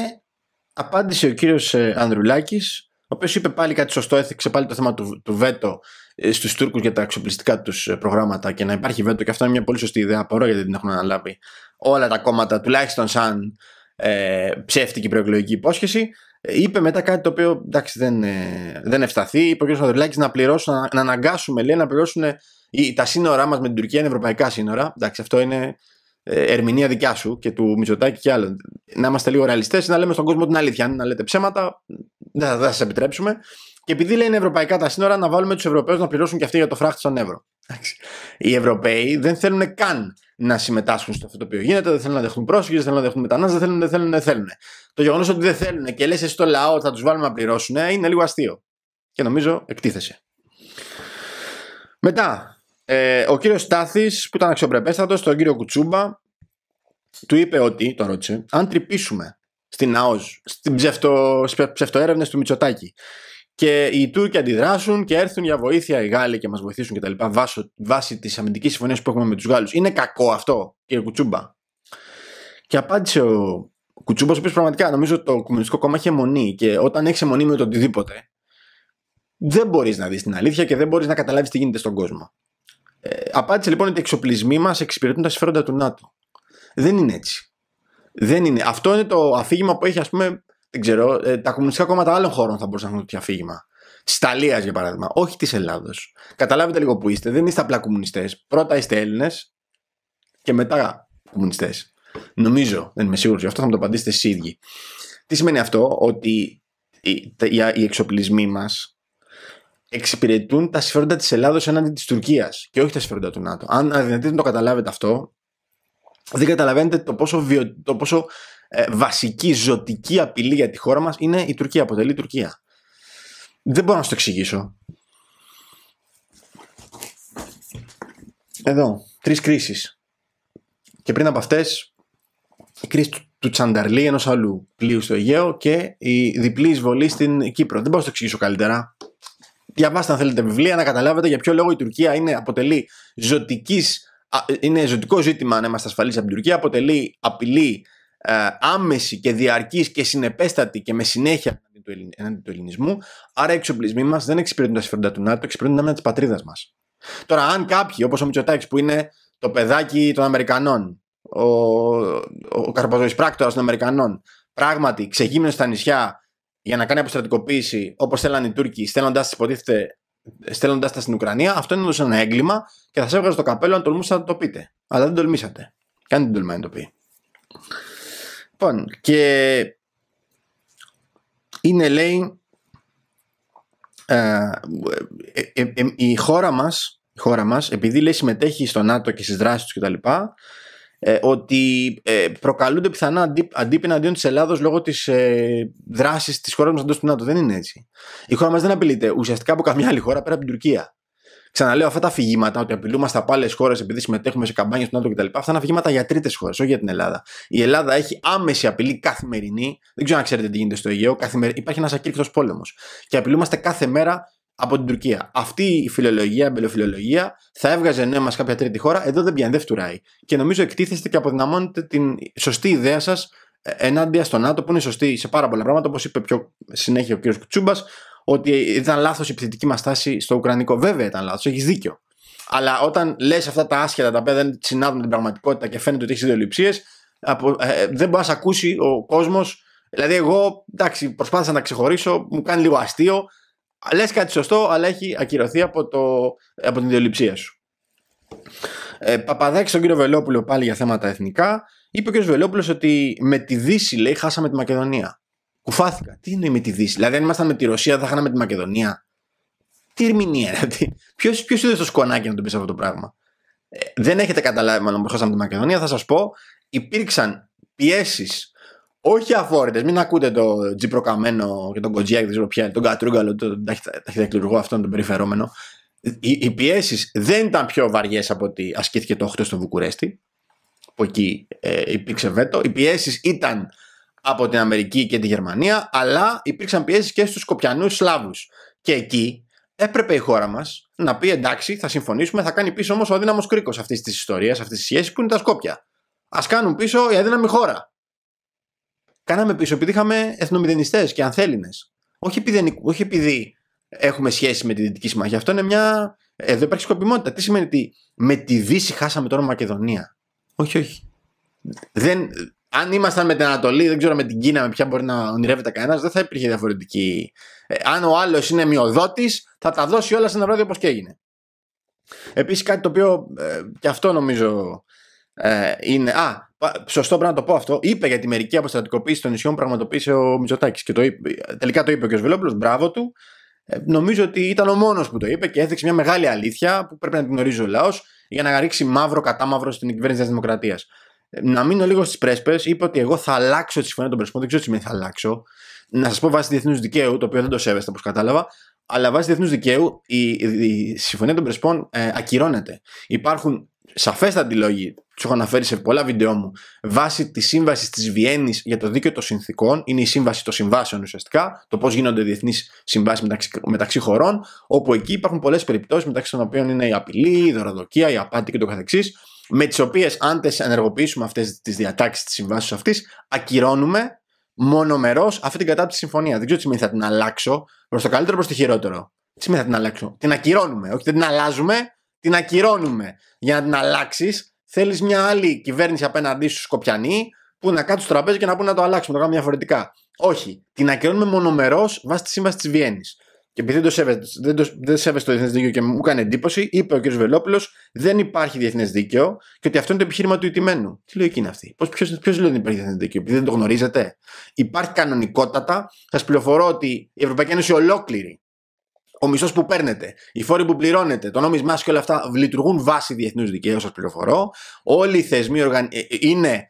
[SPEAKER 1] απάντησε ο κύριος ε, Ανδρουλάκης ο οποίος είπε πάλι κάτι σωστό, έθιξε πάλι το θέμα του, του βέτο ε, στους Τούρκους για τα εξοπλιστικά τους ε, προγράμματα και να υπάρχει βέτο και αυτό είναι μια πολύ σωστή ιδέα απορώ γιατί την έχουν αναλάβει όλα τα κόμματα τουλάχιστον σαν ε, ψεύτικη προεκλογική υπόσχεση ε, είπε μετά κάτι το οποίο εντάξει, δεν, ε, δεν ευσταθεί είπε ο κ. Φαδουλάκης να, να, να αναγκάσουμε λέει, να πληρώσουν τα σύνορά μας με την Τουρκία είναι ευρωπαϊκά σύνορα εντάξει, αυτό είναι ερμηνεία δικιά σου και του Μητσοτάκη και άλλων. Να είμαστε λίγο ρεαλιστές, να λέμε στον κόσμο την αλήθεια. Αν να λέτε ψέματα, δεν θα σας επιτρέψουμε. Και επειδή λένε ευρωπαϊκά τα σύνορα, να βάλουμε τους Ευρωπαίους να πληρώσουν και αυτοί για το φράχτη στον ευρώ. Οι Ευρωπαίοι δεν θέλουν καν να συμμετάσχουν στο αυτό το οποίο γίνεται, δεν θέλουν να δεχτούν πρόσφυγες, δεν θέλουν να δεχτούν μετανάστες, δεν θέλουν, δεν θέλουν, δεν θέλουν. Το γεγονός ότι δεν θέλουν και λες εσύ το λαό ότι θα τους βάλουμε να πληρώσουν ε, είναι λίγο αστείο. Και νομίζω εκτίθεσε. Μετά, ε, ο κύριος Στάθης, που ήταν αξιοπρεπέστατος, τον κύριο Κουτσούμπα, του είπε ότι, τον ρώτησε, αν τρυπήσουμε στην ΑΟΣ, στι ψευτο, ψευτοέρευνες του Μητσοτάκη, και οι Τούρκοι αντιδράσουν και έρθουν για βοήθεια οι Γάλλοι και μας βοηθήσουν κτλ. Βάση βάσει της αμυντικής συμφωνίας που έχουμε με τους Γάλλους. Είναι κακό αυτό, κύριε Κουτσούμπα. Και απάντησε ο Κουτσούμπας, ο οποίος πραγματικά νομίζω ότι το Κομμουνιστικό Κόμμα έχει αιμονή και όταν έχεις αιμονή με το οτιδήποτε, δεν μπορείς να δεις την αλήθεια και δεν μπορείς να καταλάβεις τι γίνεται στον κόσμο. Ε, απάντησε λοιπόν ότι οι εξοπλισμοί μας εξυπηρετούν τα συμφέροντα του ΝΑΤΟ. Δεν είναι έτσι. Δεν είναι. Αυτό είναι το αφήγημα που έχει, ας πούμε, δεν ξέρω, ε, τα κομμουνιστικά κόμματα άλλων χώρων θα μπορούσαν να έχουν τέτοιο αφήγημα. Της Ιταλίας, για παράδειγμα, όχι της Ελλάδος. Καταλάβετε λίγο που είστε. Δεν είστε απλά κομμουνιστές. Πρώτα είστε Έλληνες και μετά κομμουνιστές. Νομίζω, δεν είμαι σίγουρος, γι' αυτό θα μου το απαντήσετε εσείς ίδιοι. Τι σημαίνει αυτό, ότι οι, οι εξοπλισμοί μας εξυπηρετούν τα συμφέροντα της Ελλάδος έναντι της Τουρκίας και όχι τα συμφέροντα του ΝΑΤΟ. Αν αδυνατείτε να το καταλάβετε αυτό, δεν καταλαβαίνετε το πόσο, βιο, το πόσο ε, βασική ζωτική απειλή για τη χώρα μας είναι η Τουρκία, αποτελεί η Τουρκία. Δεν μπορώ να σου το εξηγήσω. Εδώ, τρεις κρίσεις. Και πριν από αυτές, η κρίση του, του Τσανταρλή ενός αλλού πλοίου στο Αιγαίο και η διπλή εισβολή στην Κύπρο. Δεν μπορώ να το εξηγήσω καλύτερα. Διαβάστε αν θέλετε βιβλία να καταλάβετε για ποιο λόγο η Τουρκία είναι, αποτελεί ζωτικής, είναι ζωτικό ζήτημα να είμαστε ασφαλείς από την Τουρκία, αποτελεί απειλή ε, άμεση και διαρκής και συνεπέστατη και με συνέχεια εναντί του ελληνισμού. Άρα οι εξοπλισμοί μας δεν εξυπηρετούν τα συμφέροντα του ΝΑΤΟ, εξυπηρετούν τα της πατρίδας μας. Τώρα, αν κάποιοι, όπως ο Μητσοτάκης που είναι το παιδάκι των Αμερικανών, ο, ο καρπαζοή πράκτορας των Αμερικανών, πράγματι ξεγείμενο στα νησιά για να κάνει αποστρατικοποίηση όπως θέλαν οι Τούρκοι, στέλνοντά στέλνοντά τα στην Ουκρανία, αυτό είναι ένα έγκλημα και θα σας έβγαζε το καπέλο αν τολμούσατε να το πείτε. Αλλά δεν τολμήσατε. Κανείς την τολμάει να το πει. Λοιπόν, και είναι λέει ε, ε, ε, η χώρα μας η χώρα μας επειδή λέει συμμετέχει στο ΝΑΤΟ και στις δράσεις τους κτλ ότι προκαλούνται πιθανά αντί, αντίπεινα αντίον της Ελλάδος λόγω της δράσης της χώρας μας εντός του ΝΑΤΟ δεν είναι έτσι η χώρα μας δεν απειλείται ουσιαστικά από καμιά άλλη χώρα πέρα από την Τουρκία Ξαναλέω αυτά τα αφηγήματα ότι απειλούμαστε από άλλες χώρες επειδή συμμετέχουμε σε καμπάνια του ΝΑΤΟ κτλ. Αυτά είναι αφηγήματα για τρίτες χώρες, όχι για την Ελλάδα. Η Ελλάδα έχει άμεση απειλή καθημερινή. Δεν ξέρω αν ξέρετε τι γίνεται στο Αιγαίο. Καθημερι... Υπάρχει ένας ακήρυκτο πόλεμος. Και απειλούμαστε κάθε μέρα από την Τουρκία. Αυτή η φιλολογία, η μπελοφιλολογία θα έβγαζε νόημα σε κάποια τρίτη χώρα. Εδώ δεν πιάνει, δεν φτουράει. Και νομίζω εκτίθεστε και αποδυναμώνετε την σωστή ιδέα σας ε, ενάντια στο ΝΑΤΟ που είναι σωστή σε πάρα πολλά πράγματα, όπως είπε πιο συνέχεια ο κ. Κουτσούμπα, ότι ήταν λάθος η επιθετική μας στάση στο Ουκρανικό. Βέβαια ήταν λάθος, έχεις δίκιο. Αλλά όταν λες αυτά τα άσχετα τα οποία δεν συνάδουν την πραγματικότητα και φαίνεται ότι έχεις ιδεολειψίες, ε, ε, δεν μπορείς να ακούσει ο κόσμος. Δηλαδή, εγώ εντάξει, προσπάθησα να ξεχωρίσω, μου κάνει λίγο αστείο. Λες κάτι σωστό, αλλά έχει ακυρωθεί από, το, από την ιδεολειψία σου. Ε, Παπαδάκη στον κύριο Βελόπουλο πάλι για θέματα εθνικά. Είπε ο κύριος Βελόπουλος ότι με τη Δύση, λέει, χάσαμε τη Μακεδονία. Κουφάθηκα. Τι εννοεί με τη Δύση. Δηλαδή, αν ήμασταν με τη Ρωσία, θα χάναμε τη Μακεδονία. Τι ερμηνεία, δηλαδή. Ποιο είδε το σκονάκι να το πει αυτό το πράγμα. Ε, δεν έχετε καταλάβει, μάλλον που χάσαμε τη Μακεδονία. Θα σας πω, υπήρξαν πιέσεις όχι αφόρητες. Μην ακούτε το τζιπροκαμένο και τον κοτζιάκ, δεν ξέρω ποια τον Κατρούγκαλο, τον αυτόν τον περιφερόμενο. Οι, οι πιέσεις δεν ήταν πιο βαριές από ότι ασκήθηκε το 8 στο Βουκουρέστι, που εκεί ε, υπήρξε βέτο. Οι πιέσεις ήταν από την Αμερική και τη Γερμανία, αλλά υπήρξαν πιέσεις και στους Σκοπιανούς Σλάβους. Και εκεί έπρεπε η χώρα μας να πει εντάξει, θα συμφωνήσουμε, θα κάνει πίσω όμως ο αδύναμος κρίκος αυτής της ιστορίας, αυτής της σχέσης που είναι τα Σκόπια. Ας κάνουν πίσω η αδύναμη χώρα. Κάναμε πίσω επειδή είχαμε εθνομηδενιστές και ανθέλινε. Όχι επειδή, όχι επειδή έχουμε σχέση με τη Δυτική Συμμαχία. Αυτό είναι μια. Ε, εδώ υπάρχει σκοπιμότητα. Τι σημαίνει ότι με τη Δύση χάσαμε τώρα Μακεδονία. Όχι, όχι. Δεν, αν ήμασταν με την Ανατολή, δεν ξέρω με την Κίνα, με ποια μπορεί να ονειρεύεται κανένας, δεν θα υπήρχε διαφορετική. Ε, αν ο άλλος είναι μειοδότης, θα τα δώσει όλα σε ένα βράδυ όπως και έγινε. Επίσης κάτι το οποίο ε, και αυτό νομίζω ε, είναι. Α, σωστό πρέπει να το πω αυτό. Είπε για τη μερική αποστρατικοποίηση των νησιών που πραγματοποίησε ο Μητσοτάκης. Και το είπε, τελικά το είπε και ο Βελόπουλο. Μπράβο του. Ε, νομίζω ότι ήταν ο μόνος που το είπε και έθεξε μια μεγάλη αλήθεια που πρέπει να την γνωρίζει ο λαός για να ρίξει μαύρο κατά μαύρο στην κυβέρνηση της Δημοκρατίας να μείνω λίγο στις πρέσπες. Είπε ότι εγώ θα αλλάξω τη συμφωνία των Πρεσπών. Δεν ξέρω τι σημαίνει θα αλλάξω. Να σας πω βάσει διεθνούς δικαίου, το οποίο δεν το σέβεστε όπως κατάλαβα. Αλλά βάσει διεθνούς δικαίου η, η, συμφωνία των Πρεσπών ε, ακυρώνεται. Υπάρχουν σαφέστατοι λόγοι, τους έχω αναφέρει σε πολλά βίντεο μου, βάσει της σύμβασης της Βιέννης για το δίκαιο των συνθήκων. Είναι η σύμβαση των συμβάσεων ουσιαστικά, το πώς γίνονται διεθνείς συμβάσεις μεταξύ, μεταξύ χωρών, όπου εκεί υπάρχουν πολλές περιπτώσεις μεταξύ των οποίων είναι η απειλή, η δωροδοκία, η απάτη κ.ο.κ με τις οποίες αν τις ενεργοποιήσουμε αυτές τις διατάξεις της συμβάσεις αυτής, ακυρώνουμε μονομερός αυτή την κατάπτυξη συμφωνία. Δεν ξέρω τι σημαίνει θα την αλλάξω προς το καλύτερο προς το χειρότερο. Τι σημαίνει θα την αλλάξω. Την ακυρώνουμε, όχι δεν την αλλάζουμε, την ακυρώνουμε. Για να την αλλάξεις, θέλεις μια άλλη κυβέρνηση απέναντί σου Σκοπιανή που να κάτσει στο τραπέζι και να πούνε να το αλλάξουμε, να το κάνουμε διαφορετικά. Όχι. Την ακυρώνουμε μονομερός βάσει της σύμβασης της Βιέννης και επειδή δεν το σέβεσαι, το, δεν διεθνές δίκαιο και μου έκανε εντύπωση, είπε ο κ. Βελόπουλος, δεν υπάρχει διεθνές δίκαιο και ότι αυτό είναι το επιχείρημα του ιτημένου. Τι λογική είναι αυτή. Ποιο λέει ότι υπάρχει διεθνές δίκαιο, επειδή δεν το γνωρίζετε. Υπάρχει κανονικότατα. Σας πληροφορώ ότι η Ευρωπαϊκή Ένωση ολόκληρη, ο μισθό που παίρνετε, οι φόροι που πληρώνετε, το νόμισμά και όλα αυτά λειτουργούν βάσει διεθνούς δικαίου, σας πληροφορώ. Όλοι οι θεσμοί ε, ε, είναι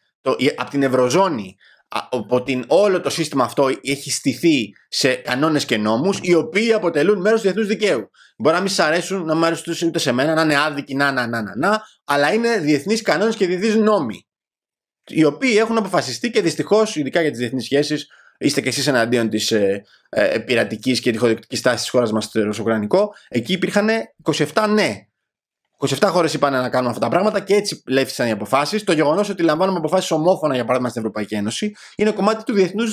[SPEAKER 1] από την Ευρωζώνη από όλο το σύστημα αυτό έχει στηθεί σε κανόνες και νόμους, οι οποίοι αποτελούν μέρος του διεθνούς δικαίου. Μπορεί να μην σα αρέσουν, να μην αρέσουν ούτε σε μένα, να είναι άδικοι, να, να, να, να, αλλά είναι διεθνείς κανόνες και διεθνείς νόμοι. Οι οποίοι έχουν αποφασιστεί και δυστυχώς, ειδικά για τις διεθνείς σχέσεις, είστε και εσείς εναντίον της ε, ε, ε πειρατικής και τυχοδεκτικής τάσης της χώρας μας στο Ρωσοκρανικό. Εκεί υπήρχαν 27 ναι 27 χώρε είπαν να κάνουν αυτά τα πράγματα και έτσι λέφθησαν οι αποφάσεις. Το γεγονός ότι λαμβάνουμε αποφάσεις ομόφωνα, για παράδειγμα, στην Ευρωπαϊκή Ένωση, είναι κομμάτι του διεθνούς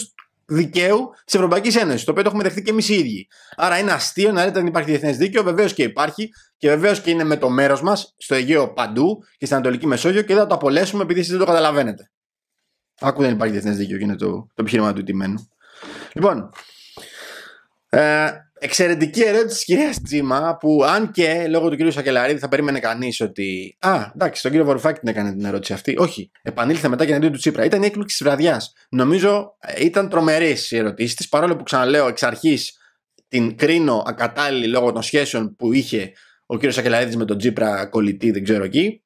[SPEAKER 1] δικαίου της Ευρωπαϊκής Ένωσης, το οποίο το έχουμε δεχτεί και εμείς οι ίδιοι. Άρα είναι αστείο να λέτε ότι δεν υπάρχει διεθνές δίκαιο, βεβαίως και υπάρχει και βεβαίως και είναι με το μέρος μας, στο Αιγαίο παντού και στην Ανατολική Μεσόγειο και δεν θα το απολέσουμε επειδή εσείς δεν το καταλαβαίνετε. Άκου δεν υπάρχει διεθνές δίκαιο και είναι το, το επιχείρημα του τιμένου. Λοιπόν, ε, Εξαιρετική ερώτηση τη κυρία Τζίμα, που αν και λόγω του κυρίου Σακελαρίδη θα περίμενε κανείς ότι. Α, εντάξει, τον κύριο Βορουφάκη την έκανε την ερώτηση αυτή. Όχι, επανήλθε μετά και εναντίον του Τσίπρα. Ήταν η έκπληξη της βραδιάς. Νομίζω ε, ήταν τρομερές η ερωτήση της, παρόλο που ξαναλέω εξ αρχής την κρίνω ακατάλληλη λόγω των σχέσεων που είχε ο κύριος Σακελαρίδης με τον Τσίπρα κολλητή, δεν ξέρω εκεί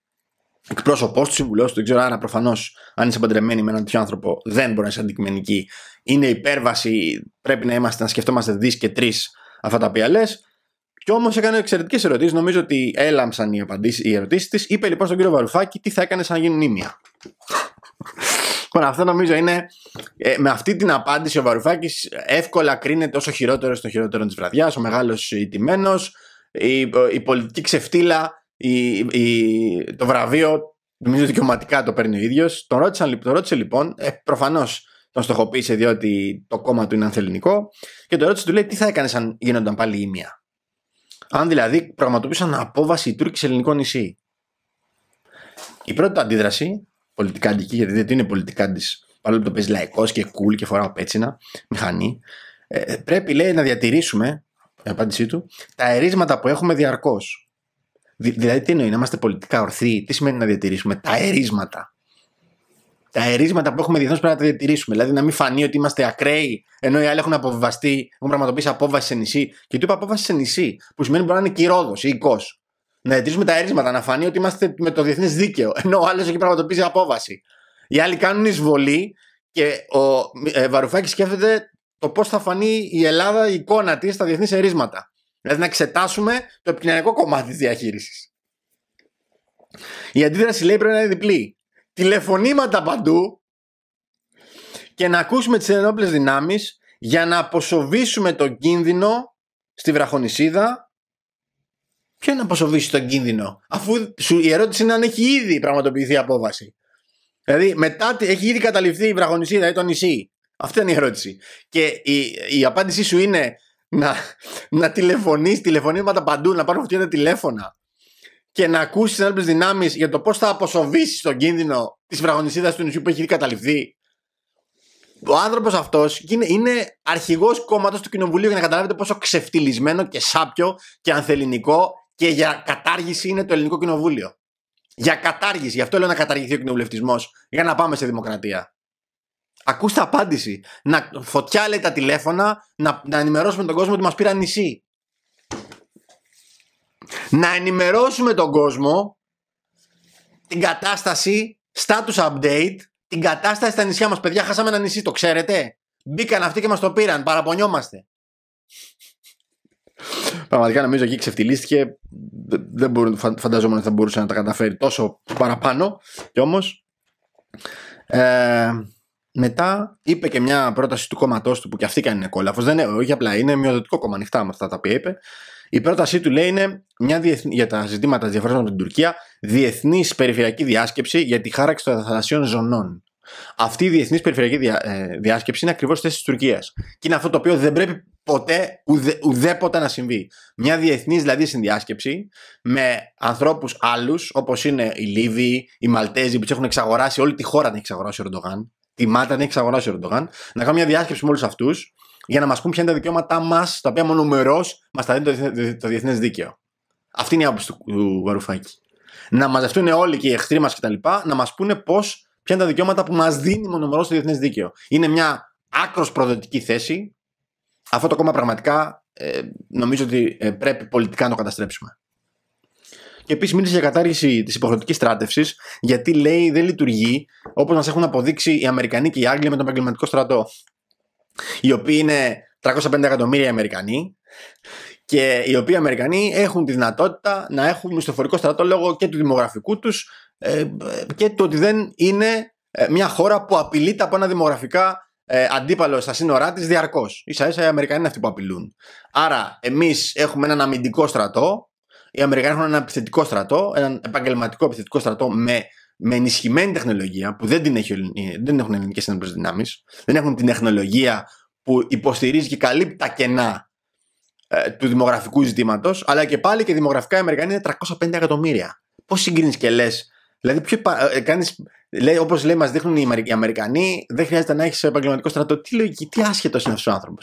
[SPEAKER 1] εκπρόσωπός του, συμβουλός του, δεν ξέρω άρα προφανώς αν είσαι παντρεμένη με έναν τέτοιο άνθρωπο δεν μπορεί να είσαι αντικειμενική. Είναι υπέρβαση, πρέπει να, είμαστε, να σκεφτόμαστε δύο και τρεις αυτά τα οποία λες. Και όμως έκανε εξαιρετικές ερωτήσεις. Νομίζω ότι έλαμψαν οι, απαντήσεις, οι ερωτήσεις της. Είπε λοιπόν στον κύριο Βαρουφάκη τι θα έκανε αν γίνουν ήμια. Λοιπόν, αυτό νομίζω είναι. Ε, με αυτή την απάντηση ο Βαρουφάκης εύκολα κρίνεται όσο χειρότερο στο χειρότερων της βραδιάς, ο μεγάλος ηττημένο. Ε, η, ε, η πολιτική ξεφτύλα η, η, το βραβείο, νομίζω δικαιωματικά το παίρνει ο ίδιος. Τον, ρώτησαν, ρώτησε λοιπόν, ε, προφανώς τον στοχοποίησε διότι το κόμμα του είναι ανθεληνικό και το ρώτησε του λέει τι θα έκανες αν γίνονταν πάλι ήμια. Αν δηλαδή πραγματοποιούσαν απόβαση οι Τούρκοι σε ελληνικό νησί. Η πρώτη αντίδραση, πολιτικά αντική, γιατί δεν είναι πολιτικά της, παρόλο που το παίζει λαϊκός και cool και φοράω πέτσινα, μηχανή, ε, πρέπει λέει να διατηρήσουμε, η απάντησή του, τα ερίσματα που έχουμε διαρκώς δηλαδή, τι εννοεί, να είμαστε πολιτικά ορθοί, τι σημαίνει να διατηρήσουμε τα ερίσματα. Τα ερίσματα που έχουμε διεθνώς πρέπει να τα διατηρήσουμε. Δηλαδή, να μην φανεί ότι είμαστε ακραίοι, ενώ οι άλλοι έχουν αποβιβαστεί, έχουν πραγματοποιήσει απόβαση σε νησί. Και του είπα απόβαση σε νησί, που σημαίνει μπορεί να είναι κυρόδος ή οικός. Να διατηρήσουμε τα ερίσματα, να φανεί ότι είμαστε με το διεθνές δίκαιο, ενώ ο άλλος έχει πραγματοποιήσει απόβαση. Οι άλλοι κάνουν εισβολή και ο ε, Βαρουφάκης σκέφτεται το πώς θα φανεί η Ελλάδα, η εικόνα της στα διεθνής ερίσματα. Δηλαδή να εξετάσουμε το επικοινωνιακό κομμάτι της διαχείρισης. Η αντίδραση λέει πρέπει να είναι διπλή. Τηλεφωνήματα παντού και να ακούσουμε τις ενόπλες δυνάμεις για να αποσοβήσουμε τον κίνδυνο στη βραχονισίδα. Ποιο να αποσοβήσει τον κίνδυνο, αφού η ερώτηση είναι αν έχει ήδη πραγματοποιηθεί η απόβαση. Δηλαδή, μετά έχει ήδη καταληφθεί η βραχονισίδα ή το νησί. Αυτή είναι η ερώτηση. Και η απάντησή σου είναι να, να τηλεφωνείς τηλεφωνήματα παντού, να πάρουν φωτιά τηλέφωνα και να ακούσεις τις άλλε δυνάμεις για το πώς θα αποσοβήσεις τον κίνδυνο της βραγωνισίδας του νησιού που έχει καταληφθεί. Ο άνθρωπος αυτός είναι, είναι αρχηγός κόμματος του Κοινοβουλίου για να καταλάβετε πόσο ξεφτυλισμένο και σάπιο και ανθεληνικό και για κατάργηση είναι το Ελληνικό Κοινοβούλιο. Για κατάργηση. Γι' αυτό λέω να καταργηθεί ο κοινοβουλευτισμός. Για να πάμε σε δημοκρατία. Ακούστε απάντηση. Να φωτιά λέει τα τηλέφωνα, να, να ενημερώσουμε τον κόσμο ότι μας πήραν νησί. Να ενημερώσουμε τον κόσμο την κατάσταση, status update, την κατάσταση στα νησιά μας. Παιδιά, χάσαμε ένα νησί, το ξέρετε. Μπήκαν αυτοί και μας το πήραν. Παραπονιόμαστε. Πραγματικά νομίζω εκεί ξεφτυλίστηκε. Δεν μπορούν, φαντάζομαι ότι θα μπορούσε να τα καταφέρει τόσο παραπάνω. Κι όμως. Ε, μετά είπε και μια πρόταση του κόμματός του που και αυτή κάνει κόλαφος. Δεν είναι, όχι απλά είναι μειοδοτικό κόμμα ανοιχτά με αυτά τα οποία είπε. Η πρότασή του λέει είναι μια διεθνή, για τα ζητήματα της διαφοράς με την Τουρκία διεθνής περιφερειακή διάσκεψη για τη χάραξη των θαλασσίων ζωνών. Αυτή η διεθνής περιφερειακή διά... ε, διάσκεψη είναι ακριβώς θέση της Τουρκίας. Και είναι αυτό το οποίο δεν πρέπει ποτέ, ουδέ, ουδέποτε να συμβεί. Μια διεθνής δηλαδή συνδιάσκεψη με ανθρώπους άλλους, όπως είναι οι Λίβοι, οι Μαλτέζοι που τους έχουν εξαγοράσει, όλη τη χώρα την έχει εξαγοράσει ο Ερντογάν τη μάτα έχει αγοράσει ο Ερντογάν, να κάνουμε μια διάσκεψη με όλους αυτούς για να μας πούν ποια είναι τα δικαιώματά μας, τα οποία μονομερό μας τα δίνει το, το διεθνές δίκαιο. Αυτή είναι η άποψη του, του Βαρουφάκη. Να μαζευτούν όλοι και οι εχθροί μας κτλ. να μας πούνε πώς, ποια είναι τα δικαιώματα που μας δίνει μονομερό το διεθνές δίκαιο. Είναι μια άκρος προδοτική θέση. Αυτό το κόμμα πραγματικά ε, νομίζω ότι ε, πρέπει πολιτικά να το καταστρέψουμε. Και επίσης μίλησε για κατάργηση της υποχρεωτικής στράτευσης, γιατί λέει δεν λειτουργεί όπως μας έχουν αποδείξει οι Αμερικανοί και οι Άγγλοι με τον επαγγελματικό στρατό. Οι οποίοι είναι 350 εκατομμύρια Αμερικανοί και οι οποίοι Αμερικανοί έχουν τη δυνατότητα να έχουν μισθοφορικό στρατό λόγω και του δημογραφικού τους ε, και του ότι δεν είναι ε, μια χώρα που απειλείται από ένα δημογραφικά ε, αντίπαλο στα σύνορά της διαρκώς. σα ίσα οι Αμερικανοί είναι αυτοί που απειλούν. Άρα, εμείς έχουμε έναν αμυντικό στρατό οι Αμερικανοί έχουν ένα επιθετικό στρατό, έναν επαγγελματικό επιθετικό στρατό με, με ενισχυμένη τεχνολογία που δεν, την έχει, ε, δεν έχουν ελληνικές ενόπλες δυνάμεις. Δεν έχουν την τεχνολογία που υποστηρίζει και καλύπτει τα κενά ε, του δημογραφικού ζητήματος. Αλλά και πάλι και δημογραφικά οι Αμερικανοί είναι 350 εκατομμύρια. Πώς συγκρίνεις και λες, δηλαδή, ε, κάνεις, λέει, όπως λέει, μας δείχνουν οι Αμερικανοί, δεν χρειάζεται να έχεις επαγγελματικό στρατό. Τι λογική, τι είναι αυτός ο άνθρωπος.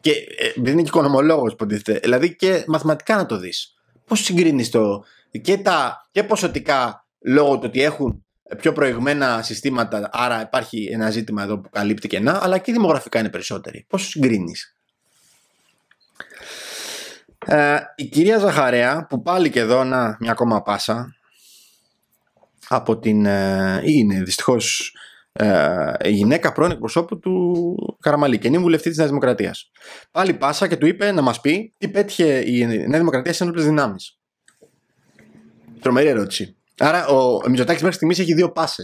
[SPEAKER 1] Και ε, επειδή είναι και οικονομολόγος, δηλαδή και μαθηματικά να το δεις πώς συγκρίνεις το και, τα, και ποσοτικά λόγω του ότι έχουν πιο προηγμένα συστήματα, άρα υπάρχει ένα ζήτημα εδώ που καλύπτει κενά, αλλά και δημογραφικά είναι περισσότεροι. Πώς συγκρίνεις. Ε, η κυρία Ζαχαρέα, που πάλι και εδώ να, μια ακόμα πάσα, από την, ε, είναι δυστυχώς ε, η γυναίκα πρώην εκπροσώπου του Καραμαλή και είναι βουλευτή της Νέας Δημοκρατίας. Πάλι πάσα και του είπε να μας πει τι πέτυχε η Νέα Δημοκρατία στι ένοπλε δυνάμεις. Τρομερή ερώτηση. Άρα ο Μιζοτάκη μέχρι στιγμής έχει δύο πάσες.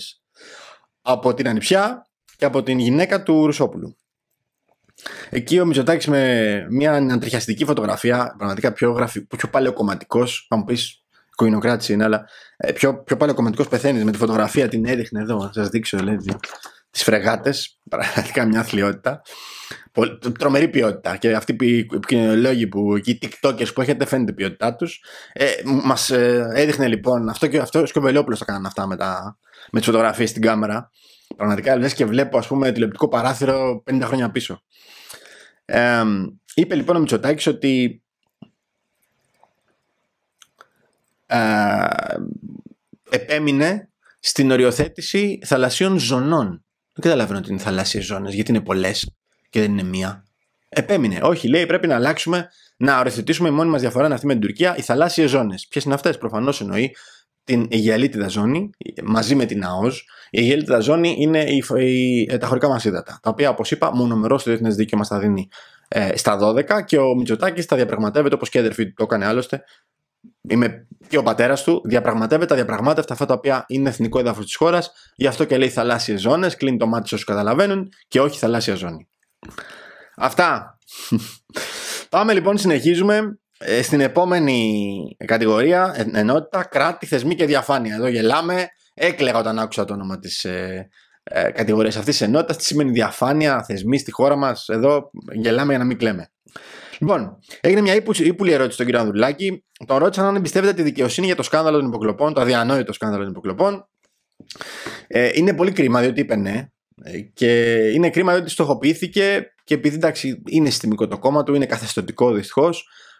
[SPEAKER 1] Από την Ανιψιά και από την γυναίκα του Ρουσόπουλου. Εκεί ο Μιζοτάκη με μια αντριχιαστική φωτογραφία, πραγματικά πιο, γραφι... πιο παλαιοκομματικός, μου πεις κοινοκράτηση είναι, αλλά ε, πιο, πιο κομματικό πεθαίνεις. Με τη φωτογραφία την έδειχνε εδώ, θα σας δείξω, λέει. Τις φρεγάτες, πραγματικά μια αθλειότητα. τρομερή ποιότητα. Και αυτοί οι επικοινωνιολόγοι που, και οι TikTokers που έχετε φαίνεται η ποιότητά τους. Ε, Μας ε, έδειχνε λοιπόν αυτό και αυτό. Ο Σκοβελόπουλο τα κάνανε αυτά με, τα, με τις φωτογραφίες στην κάμερα. Πραγματικά λες και βλέπω, ας πούμε, τηλεοπτικό παράθυρο 50 χρόνια πίσω. Ε, είπε λοιπόν ο Μητσοτάκης ότι Ε, επέμεινε στην οριοθέτηση θαλασσίων ζωνών. Δεν καταλαβαίνω ότι είναι θαλάσσιες ζώνες, γιατί είναι πολλές και δεν είναι μία. Επέμεινε. Όχι, λέει, πρέπει να αλλάξουμε, να οριοθετήσουμε η μόνη μας διαφορά να αυτή με την Τουρκία, οι θαλάσσιες ζώνες ποιες είναι αυτές, προφανώς εννοεί την Αιγαλίτιδα ζώνη μαζί με την ΑΟΖ Η Αιγαλίτιδα ζώνη είναι η, η, ε, τα χωρικά μας ύδατα, τα οποία, όπως είπα, μονομερός το διεθνές δίκαιο μας τα δίνει ε, στα 12 και ο Μητσοτάκης τα διαπραγματεύεται όπως και η το έκανε άλλωστε είμαι και ο πατέρας του, διαπραγματεύεται τα διαπραγμάτευτα αυτά τα οποία είναι εθνικό έδαφος της χώρας. Γι' αυτό και λέει θαλάσσιες ζώνες, κλείνει το μάτι όσους καταλαβαίνουν και όχι θαλάσσια ζώνη. Αυτά. Πάμε λοιπόν, συνεχίζουμε ε, στην επόμενη κατηγορία, ενότητα, κράτη, θεσμοί και διαφάνεια. Εδώ γελάμε. Έκλεγα όταν άκουσα το όνομα της ε, ε κατηγορίας αυτής ενότητας. Τι σημαίνει διαφάνεια, θεσμοί στη χώρα μας. Εδώ γελάμε για να μην κλαίμε. Λοιπόν, έγινε μια ύπουλη ερώτηση στον κύριο Ανδρουλάκη. Τον ρώτησαν αν εμπιστεύεται τη δικαιοσύνη για το σκάνδαλο των υποκλοπών, το αδιανόητο σκάνδαλο των υποκλοπών. Ε, είναι πολύ κρίμα διότι είπε ναι. Ε, και είναι κρίμα διότι στοχοποιήθηκε και επειδή εντάξει είναι συστημικό το κόμμα του, είναι καθεστωτικό δυστυχώς.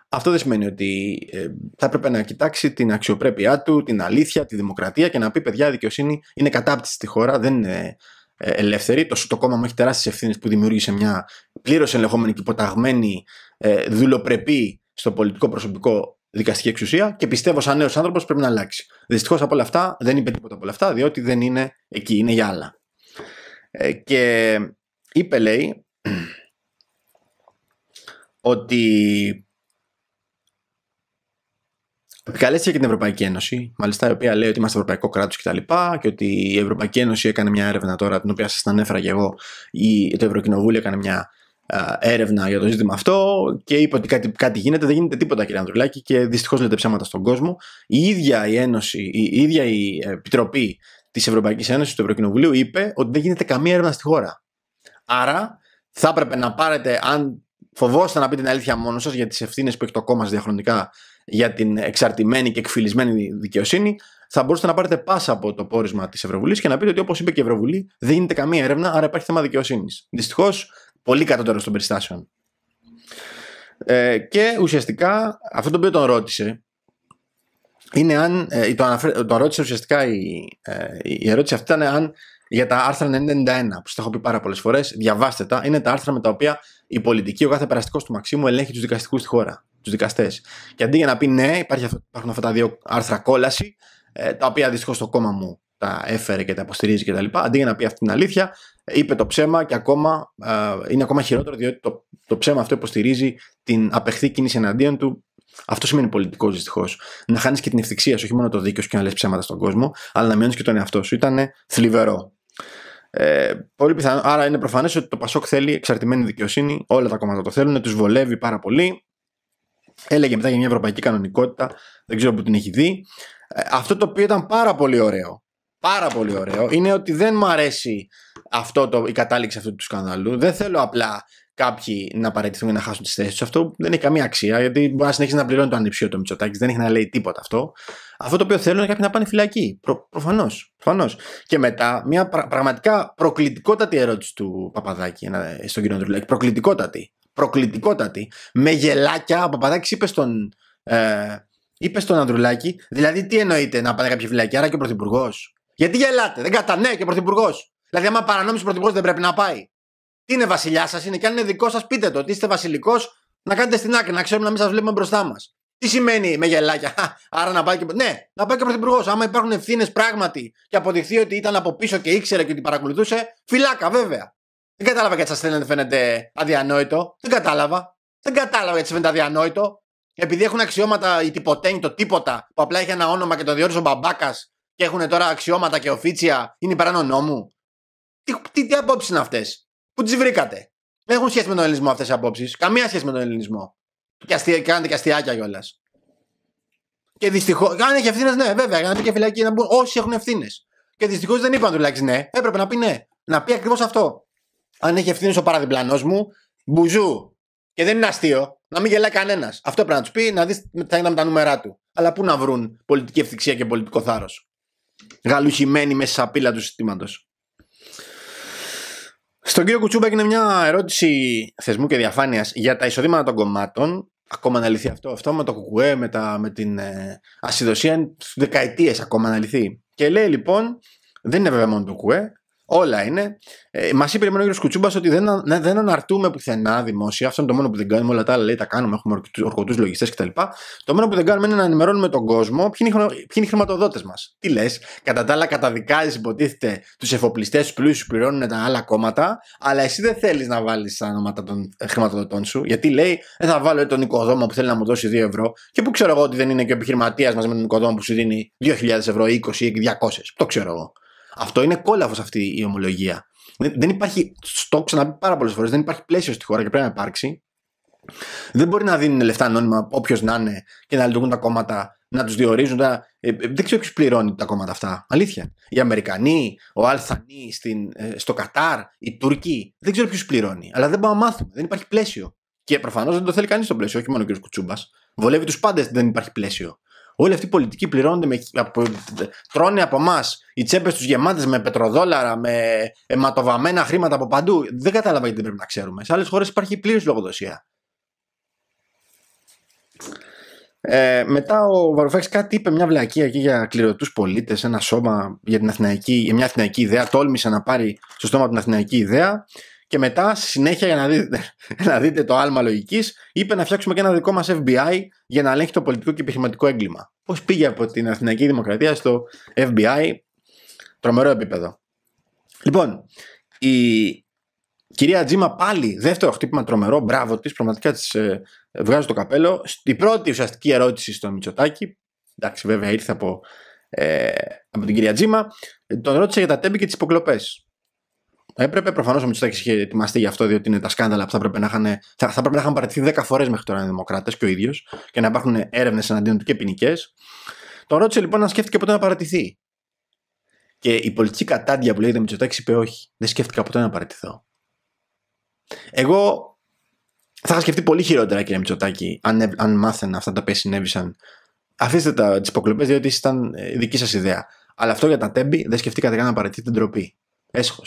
[SPEAKER 1] Αυτό δεν σημαίνει ότι ε, θα έπρεπε να κοιτάξει την αξιοπρέπειά του, την αλήθεια, τη δημοκρατία και να πει: Παιδιά, η δικαιοσύνη είναι κατάπτυστη στη χώρα, δεν είναι ε, ελεύθερη. Το, το κόμμα μου έχει τεράστιες ευθύνες που δημιούργησε μια πλήρως ελεγχόμενη και υποταγμένη ε, δουλοπρεπή στο πολιτικό προσωπικό δικαστική εξουσία και πιστεύω σαν νέος άνθρωπος πρέπει να αλλάξει. Δυστυχώς από όλα αυτά δεν είπε τίποτα από όλα αυτά, διότι δεν είναι εκεί, είναι για άλλα. Ε, και είπε, λέει, ότι επικαλέστηκε και την Ευρωπαϊκή Ένωση, μάλιστα η οποία λέει ότι είμαστε ευρωπαϊκό κράτος τα λοιπά, και, ότι η Ευρωπαϊκή Ένωση έκανε μια έρευνα τώρα, την οποία σας ανέφερα και εγώ, ή το Ευρωκοινοβούλιο έκανε μια έρευνα για το ζήτημα αυτό και είπε ότι κάτι, κάτι γίνεται, δεν γίνεται τίποτα κύριε Ανδρουλάκη και δυστυχώς λέτε ψέματα στον κόσμο. Η ίδια η Ένωση, η ίδια η Επιτροπή της Ευρωπαϊκής Ένωσης του Ευρωκοινοβουλίου είπε ότι δεν γίνεται καμία έρευνα στη χώρα. Άρα θα έπρεπε να πάρετε, αν φοβόστε να πείτε την αλήθεια μόνο σας για τις ευθύνες που έχει το κόμμα διαχρονικά για την εξαρτημένη και εκφυλισμένη δικαιοσύνη, θα μπορούσατε να πάρετε πάσα από το πόρισμα της Ευρωβουλής και να πείτε ότι, όπως είπε και η Ευρωβουλή, δεν γίνεται καμία έρευνα, άρα υπάρχει θέμα δικαιοσύνης. Δυστυχώς Πολύ κατώτερο των περιστάσεων. Ε, και ουσιαστικά αυτό το οποίο τον ρώτησε είναι αν. Ε, το, αναφε, το ρώτησε ουσιαστικά η, ε, η ερώτηση αυτή ήταν αν για τα άρθρα 91, που σας τα έχω πει πάρα πολλές φορές, διαβάστε τα. Είναι τα άρθρα με τα οποία η πολιτική, ο κάθε περαστικός του Μαξίμου ελέγχει τους δικαστικούς στη χώρα, τους δικαστές. Και αντί για να πει ναι, υπάρχει, υπάρχουν αυτά τα δύο άρθρα κόλαση, ε, τα οποία δυστυχώς το κόμμα μου τα έφερε και τα υποστηρίζει κτλ. Αντί για να πει αυτή την αλήθεια, είπε το ψέμα και ακόμα ε, είναι ακόμα χειρότερο διότι το, το ψέμα αυτό υποστηρίζει την απεχθή κίνηση εναντίον του. Αυτό σημαίνει πολιτικό δυστυχώς. Να χάνεις και την ευτυχία σου, όχι μόνο το δίκιο σου και να λες ψέματα στον κόσμο, αλλά να μειώνεις και τον εαυτό σου. Ήταν θλιβερό. Ε, πολύ πιθανό. Άρα είναι προφανές ότι το Πασόκ θέλει εξαρτημένη δικαιοσύνη. Όλα τα κόμματα το θέλουν, τους βολεύει πάρα πολύ. Έλεγε μετά για μια ευρωπαϊκή κανονικότητα, δεν ξέρω που την έχει δει. Ε, αυτό το οποίο ήταν πάρα πολύ ωραίο πάρα πολύ ωραίο είναι ότι δεν μου αρέσει αυτό το, η κατάληξη αυτού του σκανδαλού. Δεν θέλω απλά κάποιοι να παραιτηθούν και να χάσουν τις θέσεις τους. Αυτό δεν έχει καμία αξία, γιατί μπορεί να συνεχίσει να πληρώνει το ανεψίο του Μητσοτάκης, δεν έχει να λέει τίποτα αυτό. Αυτό το οποίο θέλω είναι κάποιοι να πάνε φυλακή. Προ, Προφανώς. Προφανώς. Και μετά, μια πραγματικά προκλητικότατη ερώτηση του Παπαδάκη στον κύριο Ντρουλάκη. Προκλητικότατη. Προκλητικότατη. Με γελάκια, ο Παπαδάκης είπε στον. Ε, είπε στον Ανδρουλάκη, δηλαδή τι εννοείται να πάνε κάποιοι φυλακή, άρα και ο Πρωθυπουργός. Γιατί γελάτε, δεν κατά ναι, και πρωθυπουργός. Δηλαδή, άμα παρανόμησε πρωθυπουργός δεν πρέπει να πάει. Τι είναι βασιλιά σας είναι, και αν είναι δικό σας, πείτε το. Τι είστε βασιλικός, να κάνετε στην άκρη, να ξέρουμε να μην σας βλέπουμε μπροστά μας. Τι σημαίνει με γελάκια, άρα να πάει και. Ναι, να πάει και πρωθυπουργός. Άμα υπάρχουν ευθύνες πράγματι και αποδειχθεί ότι ήταν από πίσω και ήξερε και ότι παρακολουθούσε, φυλάκα βέβαια. Δεν κατάλαβα γιατί σας φαίνεται, αδιανόητο. Δεν κατάλαβα. Δεν κατάλαβα γιατί σας φαίνεται αδιανόητο. Επειδή έχουν αξιώματα οι τυποτένοι, το τίποτα, που απλά έχει ένα όνομα και το διόρισε ο μπαμπάκας και έχουν τώρα αξιώματα και οφίτσια, είναι υπεράνω νόμου. Τι, τι, τι απόψεις είναι αυτές, Πού τις βρήκατε. Δεν έχουν σχέση με τον ελληνισμό αυτές οι απόψεις. Καμία σχέση με τον ελληνισμό. Και αστεία, κάνετε και αστείακια κιόλας. Και δυστυχώς. Αν έχει ευθύνες, ναι, βέβαια. Για να πει και φυλακή να μπουν. Όσοι έχουν ευθύνες. Και δυστυχώς δεν είπαν τουλάχιστον ναι. Έπρεπε να πει ναι. Να πει ακριβώς αυτό. Αν έχει ευθύνες ο παραδιπλανός μου, μπουζού. Και δεν είναι αστείο. Να μην γελάει κανένας. Αυτό πρέπει να τους πει, να δεις θα είναι με τα νούμερα του. Αλλά πού να βρουν πολιτική ευθυξία και πολιτικό θάρρος γαλουχημένοι μέσα στα του συστήματος. Στον κύριο Κουτσούμπα έγινε μια ερώτηση θεσμού και διαφάνειας για τα εισοδήματα των κομμάτων. Ακόμα αναλυθεί αυτό. Αυτό με το κουκουέ, με, τα, με την ε, είναι δεκαετίες ακόμα αναλυθεί. Και λέει λοιπόν, δεν είναι βέβαια μόνο το κουκουέ, Όλα είναι. Ε, Μας είπε ο κ. Κουτσούμπας ότι δεν, ναι, δεν αναρτούμε πουθενά δημόσια. Αυτό είναι το μόνο που δεν κάνουμε. Όλα τα άλλα λέει τα κάνουμε. Έχουμε ορκωτούς λογιστές κτλ. Το μόνο που δεν κάνουμε είναι να ενημερώνουμε τον κόσμο ποιοι είναι, ποιοι είναι οι χρηματοδότες μας. Τι λες, κατά τα άλλα καταδικάζεις, υποτίθεται τους εφοπλιστές, τους πλούσιου πληρώνουν τα άλλα κόμματα, αλλά εσύ δεν θέλεις να βάλεις τα ονόματα των ε, χρηματοδοτών σου. Γιατί λέει, δεν θα βάλω τον οικοδόμο που θέλει να μου δώσει 2 ευρώ και που ξέρω εγώ ότι δεν είναι και ο επιχειρηματίας μας με τον οικοδόμο που σου δίνει 2.000 ευρώ 20 ή 200. Το ξέρω εγώ. Αυτό είναι κόλαφος αυτή η ομολογία. Δεν υπάρχει, το ξαναπεί πάρα πολλές φορές, δεν υπάρχει πλαίσιο στη χώρα και πρέπει να υπάρξει. Δεν μπορεί να δίνουν λεφτά ανώνυμα όποιος να είναι και να λειτουργούν τα κόμματα, να τους διορίζουν. Ε, ε, δεν ξέρω ποιος πληρώνει τα κόμματα αυτά. Αλήθεια. Οι Αμερικανοί, ο Αλθανή στην, ε, στο Κατάρ, οι Τούρκοι. Δεν ξέρω ποιος πληρώνει. Αλλά δεν πάω να μάθουμε. Δεν υπάρχει πλαίσιο. Και προφανώς δεν το θέλει κανείς το πλαίσιο, όχι μόνο ο κ. Κουτσούμπας. Βολεύει τους πάντες, δεν υπάρχει πλαίσιο. Όλοι αυτοί οι πολιτικοί πληρώνονται με, από, τρώνε από εμάς οι τσέπες τους γεμάτες με πετροδόλαρα, με αιματοβαμμένα χρήματα από παντού. Δεν κατάλαβα γιατί δεν πρέπει να ξέρουμε. Σε άλλες χώρες υπάρχει πλήρης λογοδοσία. Ε, μετά ο Βαρουφάκης κάτι είπε μια βλακία εκεί για κληρωτού πολίτες, ένα σώμα για, την αθηναϊκή, μια αθηναϊκή ιδέα. Τόλμησε να πάρει στο στόμα την αθηναϊκή ιδέα και μετά στη συνέχεια για να δείτε, το άλμα λογικής, είπε να φτιάξουμε και ένα δικό μας FBI για να ελέγχει το πολιτικό και επιχειρηματικό έγκλημα. Πώς πήγε από την Αθηναϊκή Δημοκρατία στο FBI, τρομερό επίπεδο. Λοιπόν, η κυρία Τζίμα πάλι, δεύτερο χτύπημα τρομερό, μπράβο της, πραγματικά της ε, βγάζω το καπέλο. Στην πρώτη ουσιαστική ερώτηση στο Μητσοτάκη, εντάξει, βέβαια ήρθε από, ε, από την κυρία Τζίμα, τον ρώτησε για τα τέμπη και τις υποκλοπές. Έπρεπε προφανώς ο Μητσοτάκης είχε ετοιμαστεί για αυτό, διότι είναι τα σκάνδαλα που θα έπρεπε να είχαν, θα, θα να είχαν παρατηθεί 10 φορές μέχρι τώρα οι Δημοκράτες και ο ίδιος και να υπάρχουν έρευνες εναντίον του και ποινικές. Τον ρώτησε λοιπόν να σκέφτηκε ποτέ να παρατηθεί. Και η πολιτική κατάντια που λέγεται Μητσοτάκης είπε όχι. Δεν σκέφτηκα ποτέ να παρατηθώ. Εγώ θα είχα σκεφτεί πολύ χειρότερα, κύριε Μητσοτάκη, αν, αν μάθαινα αυτά τα οποία συνέβησαν. Αφήστε τα τις υποκλοπές, διότι ήταν ε, δική σας ιδέα. Αλλά αυτό για τα τέμπη δεν σκεφτήκατε καν να παρατηθείτε την τροπή. Έσχο.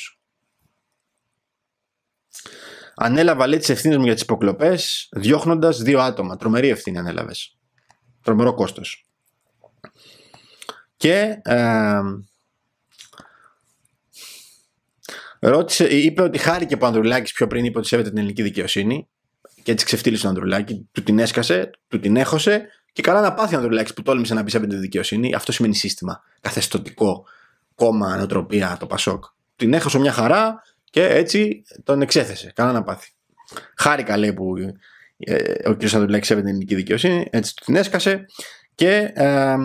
[SPEAKER 1] Ανέλαβα λέει τις ευθύνες μου για τις υποκλοπές, διώχνοντας δύο άτομα. Τρομερή ευθύνη ανέλαβες. Τρομερό κόστος. Και ε, ρώτησε, είπε ότι χάρηκε που ο Ανδρουλάκης πιο πριν είπε ότι σέβεται την ελληνική δικαιοσύνη. Και έτσι ξεφτύλισε τον Ανδρουλάκη, του την έσκασε, του την έχωσε. Και καλά να πάθει ο Ανδρουλάκης που τόλμησε να πει σέβεται τη δικαιοσύνη. Αυτό σημαίνει σύστημα. Καθεστωτικό κόμμα, ανατροπία, το Πασόκ. Την έχασε μια χαρά, και έτσι τον εξέθεσε. Καλά να πάθει. Χάρηκα λέει που ε, ο κ. Σαντουλάκη σέβεται την ελληνική δικαιοσύνη, έτσι την έσκασε και ε,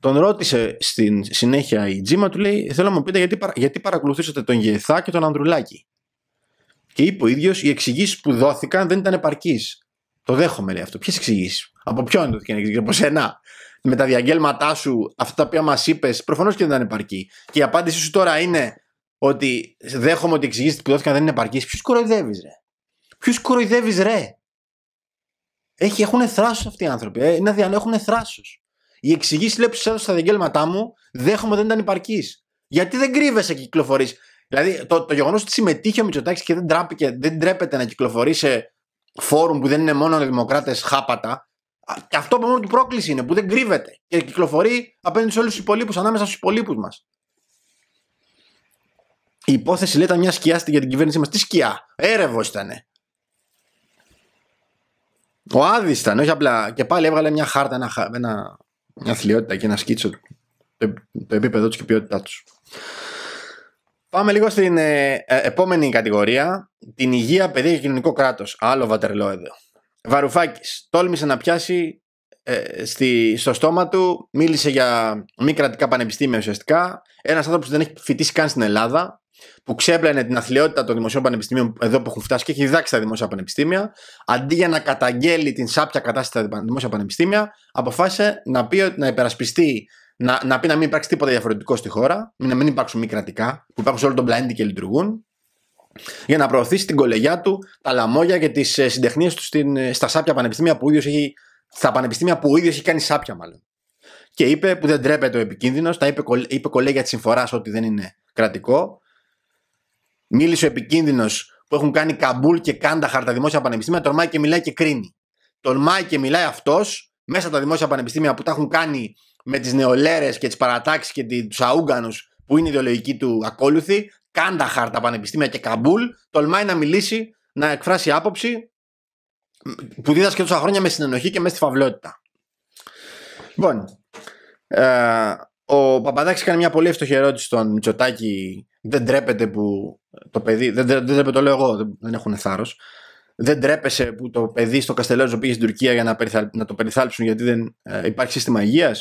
[SPEAKER 1] τον ρώτησε στην συνέχεια η Τζίμα, του λέει: Θέλω να μου πείτε γιατί, γιατί παρακολουθήσατε τον Γεθά και τον Ανδρουλάκη. Και είπε ο ίδιος: Οι εξηγήσεις που δόθηκαν δεν ήταν επαρκείς. Το δέχομαι, λέει αυτό. Ποιες εξηγήσεις, από ποιον δόθηκαν και από σένα. Με τα διαγγέλματά σου, αυτά τα οποία μας είπες, προφανώς και δεν ήταν επαρκή. Και η απάντησή σου τώρα είναι: ότι δέχομαι ότι εξηγήσεις που δόθηκαν δεν είναι επαρκής. Ποιο κοροϊδεύεις, ρε. Ποιο κοροϊδεύεις, ρε. Έχει, έχουν θράσος αυτοί οι άνθρωποι. Ε. Είναι αδιανό, έχουν θράσος. Οι εξηγήσεις λέει που έδωσα στα δικαιώματά μου, δέχομαι δεν ήταν επαρκής. Γιατί δεν κρύβεσαι και κυκλοφορείς. Δηλαδή, το, το γεγονός ότι συμμετείχε ο Μητσοτάκης και δεν, τράπηκε, δεν τρέπεται να κυκλοφορεί σε φόρουμ που δεν είναι μόνο δημοκράτες χάπατα, και αυτό που μόνο του πρόκληση είναι που δεν κρύβεται και κυκλοφορεί απέναντι σε όλους τους υπολείπους, ανάμεσα στους υπολείπους μας. Η υπόθεση λέει ήταν μια σκιά για την κυβέρνησή μας. Τι σκιά, έρευος ήτανε. Ο Άδης ήταν, όχι απλά. Και πάλι έβγαλε μια χάρτα, ένα, ένα, μια θλιότητα και ένα σκίτσο Το, το επίπεδο τους και η ποιότητά τους. Πάμε λίγο στην ε, ε, επόμενη κατηγορία. Την υγεία, παιδεία και κοινωνικό κράτος. Άλλο βατερλό εδώ. Βαρουφάκης. Τόλμησε να πιάσει ε, στη, στο στόμα του. Μίλησε για μη κρατικά πανεπιστήμια ουσιαστικά. Ένας άνθρωπος που δεν έχει φοιτήσει καν στην Ελλάδα που ξέπλαινε την αθλειότητα των δημοσίων πανεπιστημίων εδώ που έχουν φτάσει και έχει διδάξει τα δημόσια πανεπιστήμια, αντί για να καταγγέλει την σάπια κατάσταση στα δημόσια πανεπιστήμια, αποφάσισε να, πει, να υπερασπιστεί, να, να πει να μην υπάρξει τίποτα διαφορετικό στη χώρα, να μην υπάρξουν μη κρατικά, που υπάρχουν σε όλο τον πλανήτη και λειτουργούν, για να προωθήσει την κολεγιά του, τα λαμόγια και τις ε, συντεχνίες του στην, ε, στα σάπια πανεπιστήμια που ίδιος έχει, στα πανεπιστήμια που έχει κάνει σάπια, μάλλον. Και είπε που δεν τρέπεται ο επικίνδυνος, τα είπε, είπε κολέγια της συμφοράς ότι δεν είναι κρατικό, μίλησε ο επικίνδυνος που έχουν κάνει Καμπούλ και Κάνταχαρ τα δημόσια πανεπιστήμια, τολμάει και μιλάει και κρίνει. Τολμάει και μιλάει αυτός μέσα τα δημόσια πανεπιστήμια που τα έχουν κάνει με τις νεολαίρε και τις παρατάξεις και του αούγκανου που είναι ιδεολογικοί του ακόλουθη, Κάνταχαρ τα πανεπιστήμια και Καμπούλ, τολμάει να μιλήσει, να εκφράσει άποψη που δίδασκε τόσα χρόνια με συνενοχή και με στη φαυλότητα. Λοιπόν, ε, ο Παπαδάκης κάνει μια πολύ εύστοχη ερώτηση στον Μητσοτάκη. Δεν τρέπεται που το παιδί. Δεν, δεν τρέπεται, το λέω εγώ, δεν έχουν θάρρος. Δεν τρέπεσαι που το παιδί στο Καστελέζο πήγε στην Τουρκία για να, το περιθάλψουν γιατί δεν ε, υπάρχει σύστημα υγείας.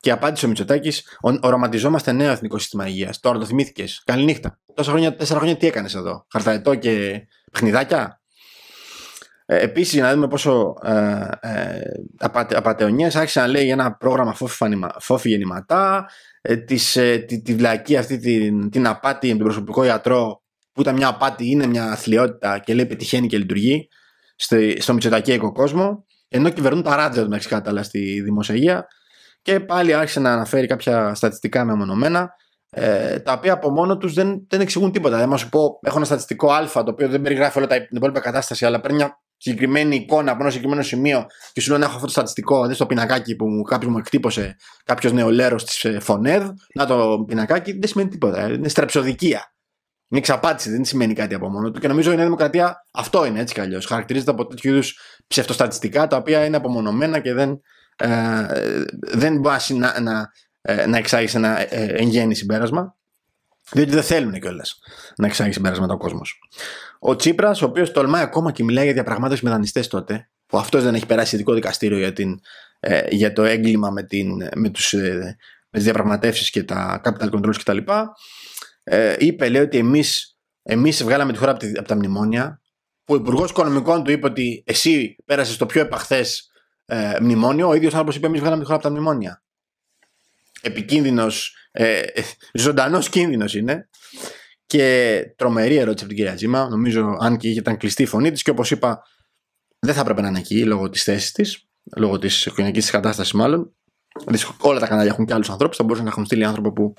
[SPEAKER 1] Και απάντησε ο Μητσοτάκης: Οραματιζόμαστε νέο εθνικό σύστημα υγείας. Τώρα το θυμήθηκες. Καληνύχτα. χρόνια, τέσσερα χρόνια τι έκανες εδώ. Χαρταετό και παιχνιδάκια. Ε, Επίσης, για να δούμε πόσο ε, ε, απατε, απαταιωνίε άρχισε να λέει ένα πρόγραμμα φόφη γεννηματά, ε, της, ε, τη, τη βλακή αυτή την, την απάτη με τον προσωπικό γιατρό, που ήταν μια απάτη, είναι μια αθλειότητα και λέει πετυχαίνει και λειτουργεί στο, στο μυτσοτακέικο κόσμο, ενώ κυβερνούν τα ράτζα του μεταξύ άλλα στη δημοσιογεία. Και πάλι άρχισε να αναφέρει κάποια στατιστικά μεμονωμένα, ε, τα οποία από μόνο τους δεν, δεν εξηγούν τίποτα. Δεν μας σου πω, έχω ένα στατιστικό Α το οποίο δεν περιγράφει όλα τα υπόλοιπα κατάσταση, αλλά παίρνει μια συγκεκριμένη εικόνα από ένα συγκεκριμένο σημείο και σου λέω να έχω αυτό το στατιστικό, δεν στο πινακάκι που κάποιος μου εκτύπωσε κάποιος νεολαίρος της ε, Φωνέδ, να το πινακάκι, δεν σημαίνει τίποτα. Ε, είναι στραψοδικία. Είναι εξαπάτηση, δεν σημαίνει κάτι από μόνο του. Και νομίζω η Νέα Δημοκρατία αυτό είναι έτσι κι αλλιώς. Χαρακτηρίζεται από τέτοιου είδους ψευτοστατιστικά τα οποία είναι απομονωμένα και δεν, ε, δεν να, να, ε, να εξάγει ένα ε, εν γέννη συμπέρασμα. Διότι δεν θέλουν κιόλας να εξάγει συμπέρασμα ο κόσμος. Ο Τσίπρας, ο οποίος τολμάει ακόμα και μιλάει για διαπραγμάτευση με δανειστές τότε, που αυτός δεν έχει περάσει ειδικό δικαστήριο για, την, ε, για το έγκλημα με, την, με, ε, με τις διαπραγματεύσεις και τα capital controls κτλ. Ε, είπε, λέει, ότι εμείς, εμείς βγάλαμε τη χώρα από, τη, από τα μνημόνια, που ο Υπουργός Οικονομικών του είπε ότι εσύ πέρασες το πιο επαχθές ε, μνημόνιο, ο ίδιος άνθρωπος είπε: Εμείς βγάλαμε τη χώρα από τα μνημόνια. Επικίνδυνος, ε, ε ζωντανός κίνδυνος είναι. Και τρομερή ερώτηση από την κυρία Τζίμα. Νομίζω, αν και ήταν κλειστή η φωνή της, και όπως είπα, δεν θα έπρεπε να είναι εκεί λόγω της θέσης της, λόγω της οικογενειακής της κατάστασης μάλλον. Όλα τα κανάλια έχουν και άλλους ανθρώπους. Θα μπορούσαν να έχουν στείλει άνθρωπο που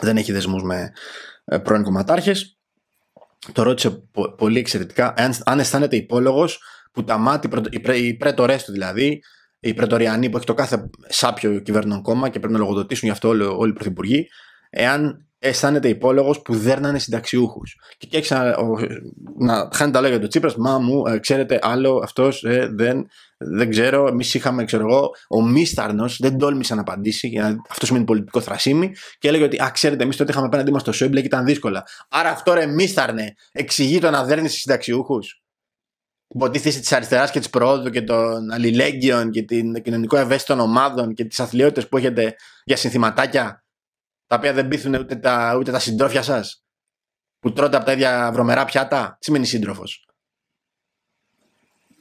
[SPEAKER 1] δεν έχει δεσμούς με ε, πρώην κομματάρχες. Το ρώτησε πολύ εξαιρετικά αν αισθάνεται υπόλογος που τα μάτια, οι πρέτορέ του δηλαδή, οι πρετοριανοί που έχει το κάθε σάπιο κυβέρνον κόμμα και πρέπει να λογοδοτήσουν γι' αυτό όλοι οι πρωθυπουργοί, εάν αισθάνεται υπόλογος που δέρνανε συνταξιούχου. Και εκεί έχει να, χάνει τα λόγια του Τσίπρας. Μα μου, ε, ξέρετε, άλλο αυτός ε, δεν, δεν ξέρω. Εμείς είχαμε, ξέρω εγώ, ο Μίσταρνο δεν τόλμησε να απαντήσει. Αυτό σημαίνει πολιτικό θρασίμι. Και έλεγε ότι, α, ξέρετε, εμείς τότε είχαμε απέναντί μας το Σόιμπλε και ήταν δύσκολα. Άρα αυτό ρε Μίσταρνε εξηγεί το να δέρνεις συνταξιούχους. Υποτίθεση της αριστεράς και της προόδου και των αλληλέγγυων και την κοινωνικό ευαίσθητων ομάδων και τις αθλειότητες που έχετε για συνθηματάκια τα οποία δεν πείθουν ούτε τα, ούτε τα συντρόφια σας, που τρώτε από τα ίδια βρωμερά πιάτα, τι σημαίνει σύντροφος.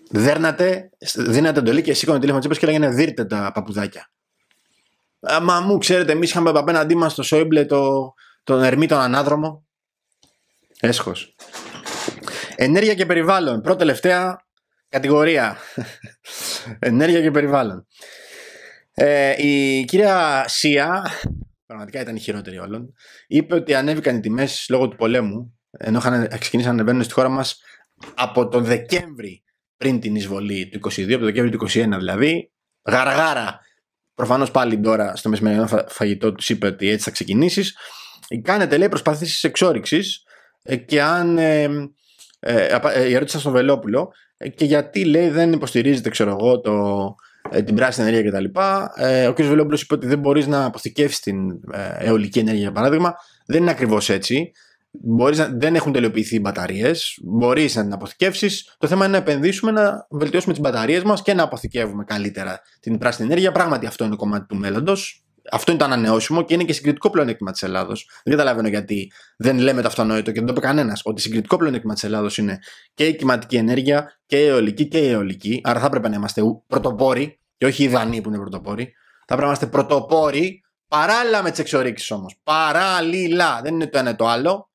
[SPEAKER 1] Δέρνατε, δίνατε εντολή και σήκωνε τηλέφωνο τσέπε και λέγανε Δίρτε τα παπουδάκια. Μα μου, ξέρετε, εμείς είχαμε απέναντί μας το Σόιμπλε, το, τον Ερμή, τον Ανάδρομο. Έσχος. Ενέργεια και περιβάλλον. Πρώτη τελευταία κατηγορία. Ενέργεια και περιβάλλον. Ε, η κυρία Σία πραγματικά ήταν η χειρότερη όλων, είπε ότι ανέβηκαν οι τιμές λόγω του πολέμου, ενώ είχαν ξεκινήσει να ανεβαίνουν στη χώρα μας από τον Δεκέμβρη πριν την εισβολή του 22, από τον Δεκέμβρη του 21 δηλαδή. Γαργάρα. Προφανώς πάλι τώρα στο μεσημερινό φαγητό τους είπε ότι έτσι θα ξεκινήσεις. Κάνετε λέει προσπαθήσει εξόριξης ε, και αν. Ε, ε, ε, ερώτησα στον Βελόπουλο ε, και γιατί λέει δεν υποστηρίζεται ξέρω εγώ το, ε, την πράσινη ενέργεια κτλ. Ε, ο κ. Βελόμπλος είπε ότι δεν μπορείς να αποθηκεύσεις την ε, αιωλική ενέργεια, για παράδειγμα. Δεν είναι ακριβώς έτσι. Μπορείς να, δεν έχουν τελειοποιηθεί οι μπαταρίες. Μπορείς να την αποθηκεύσεις. Το θέμα είναι να επενδύσουμε, να βελτιώσουμε τις μπαταρίες μας και να αποθηκεύουμε καλύτερα την πράσινη ενέργεια. Πράγματι, αυτό είναι το κομμάτι του μέλλοντος. Αυτό είναι το ανανεώσιμο και είναι και συγκριτικό πλεονέκτημα της Ελλάδος. Δεν καταλαβαίνω γιατί δεν λέμε το αυτονόητο και δεν το είπε κανένας. Ότι συγκριτικό πλεονέκτημα της Ελλάδος είναι και η κλιματική ενέργεια και η αιωλική και η αιωλική. Άρα θα έπρεπε να είμαστε πρωτοπόροι και όχι οι Δανείοι που είναι πρωτοπόροι. Θα πρέπει να είμαστε πρωτοπόροι παράλληλα με τις εξορίξεις όμως. Παράλληλα. Δεν είναι το ένα το άλλο.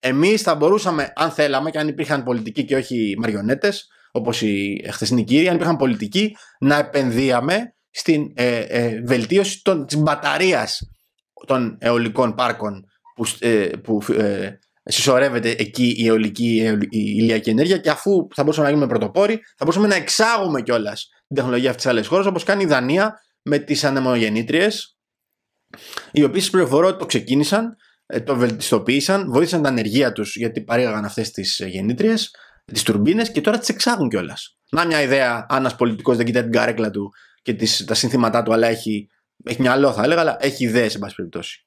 [SPEAKER 1] Εμείς θα μπορούσαμε, αν θέλαμε και αν υπήρχαν πολιτικοί και όχι μαριονέτες, όπως η χθεσινή κύριοι, αν υπήρχαν πολιτικοί, να επενδύαμε στην ε, ε, βελτίωση της μπαταρίας των αιωλικών πάρκων που, ε, που ε, συσσωρεύεται εκεί η αιωλική η ηλιακή ενέργεια και αφού θα μπορούσαμε να γίνουμε πρωτοπόροι, θα μπορούσαμε να εξάγουμε κιόλας την τεχνολογία αυτής της άλλης χώρας, όπως κάνει η Δανία με τις ανεμογεννήτριες, οι οποίες πληροφορώ το ξεκίνησαν, ε, το βελτιστοποίησαν, βοήθησαν την ανεργία τους γιατί παρήγαγαν αυτές τις ε, γεννήτριες, τις τουρμπίνες και τώρα τις εξάγουν κιόλας. Να μια ιδέα, αν ένας πολιτικός δεν κοιτάει την καρέκλα του και τα συνθήματά του, αλλά έχει, έχει μυαλό, θα έλεγα, αλλά έχει ιδέες, εν πάση περιπτώσει.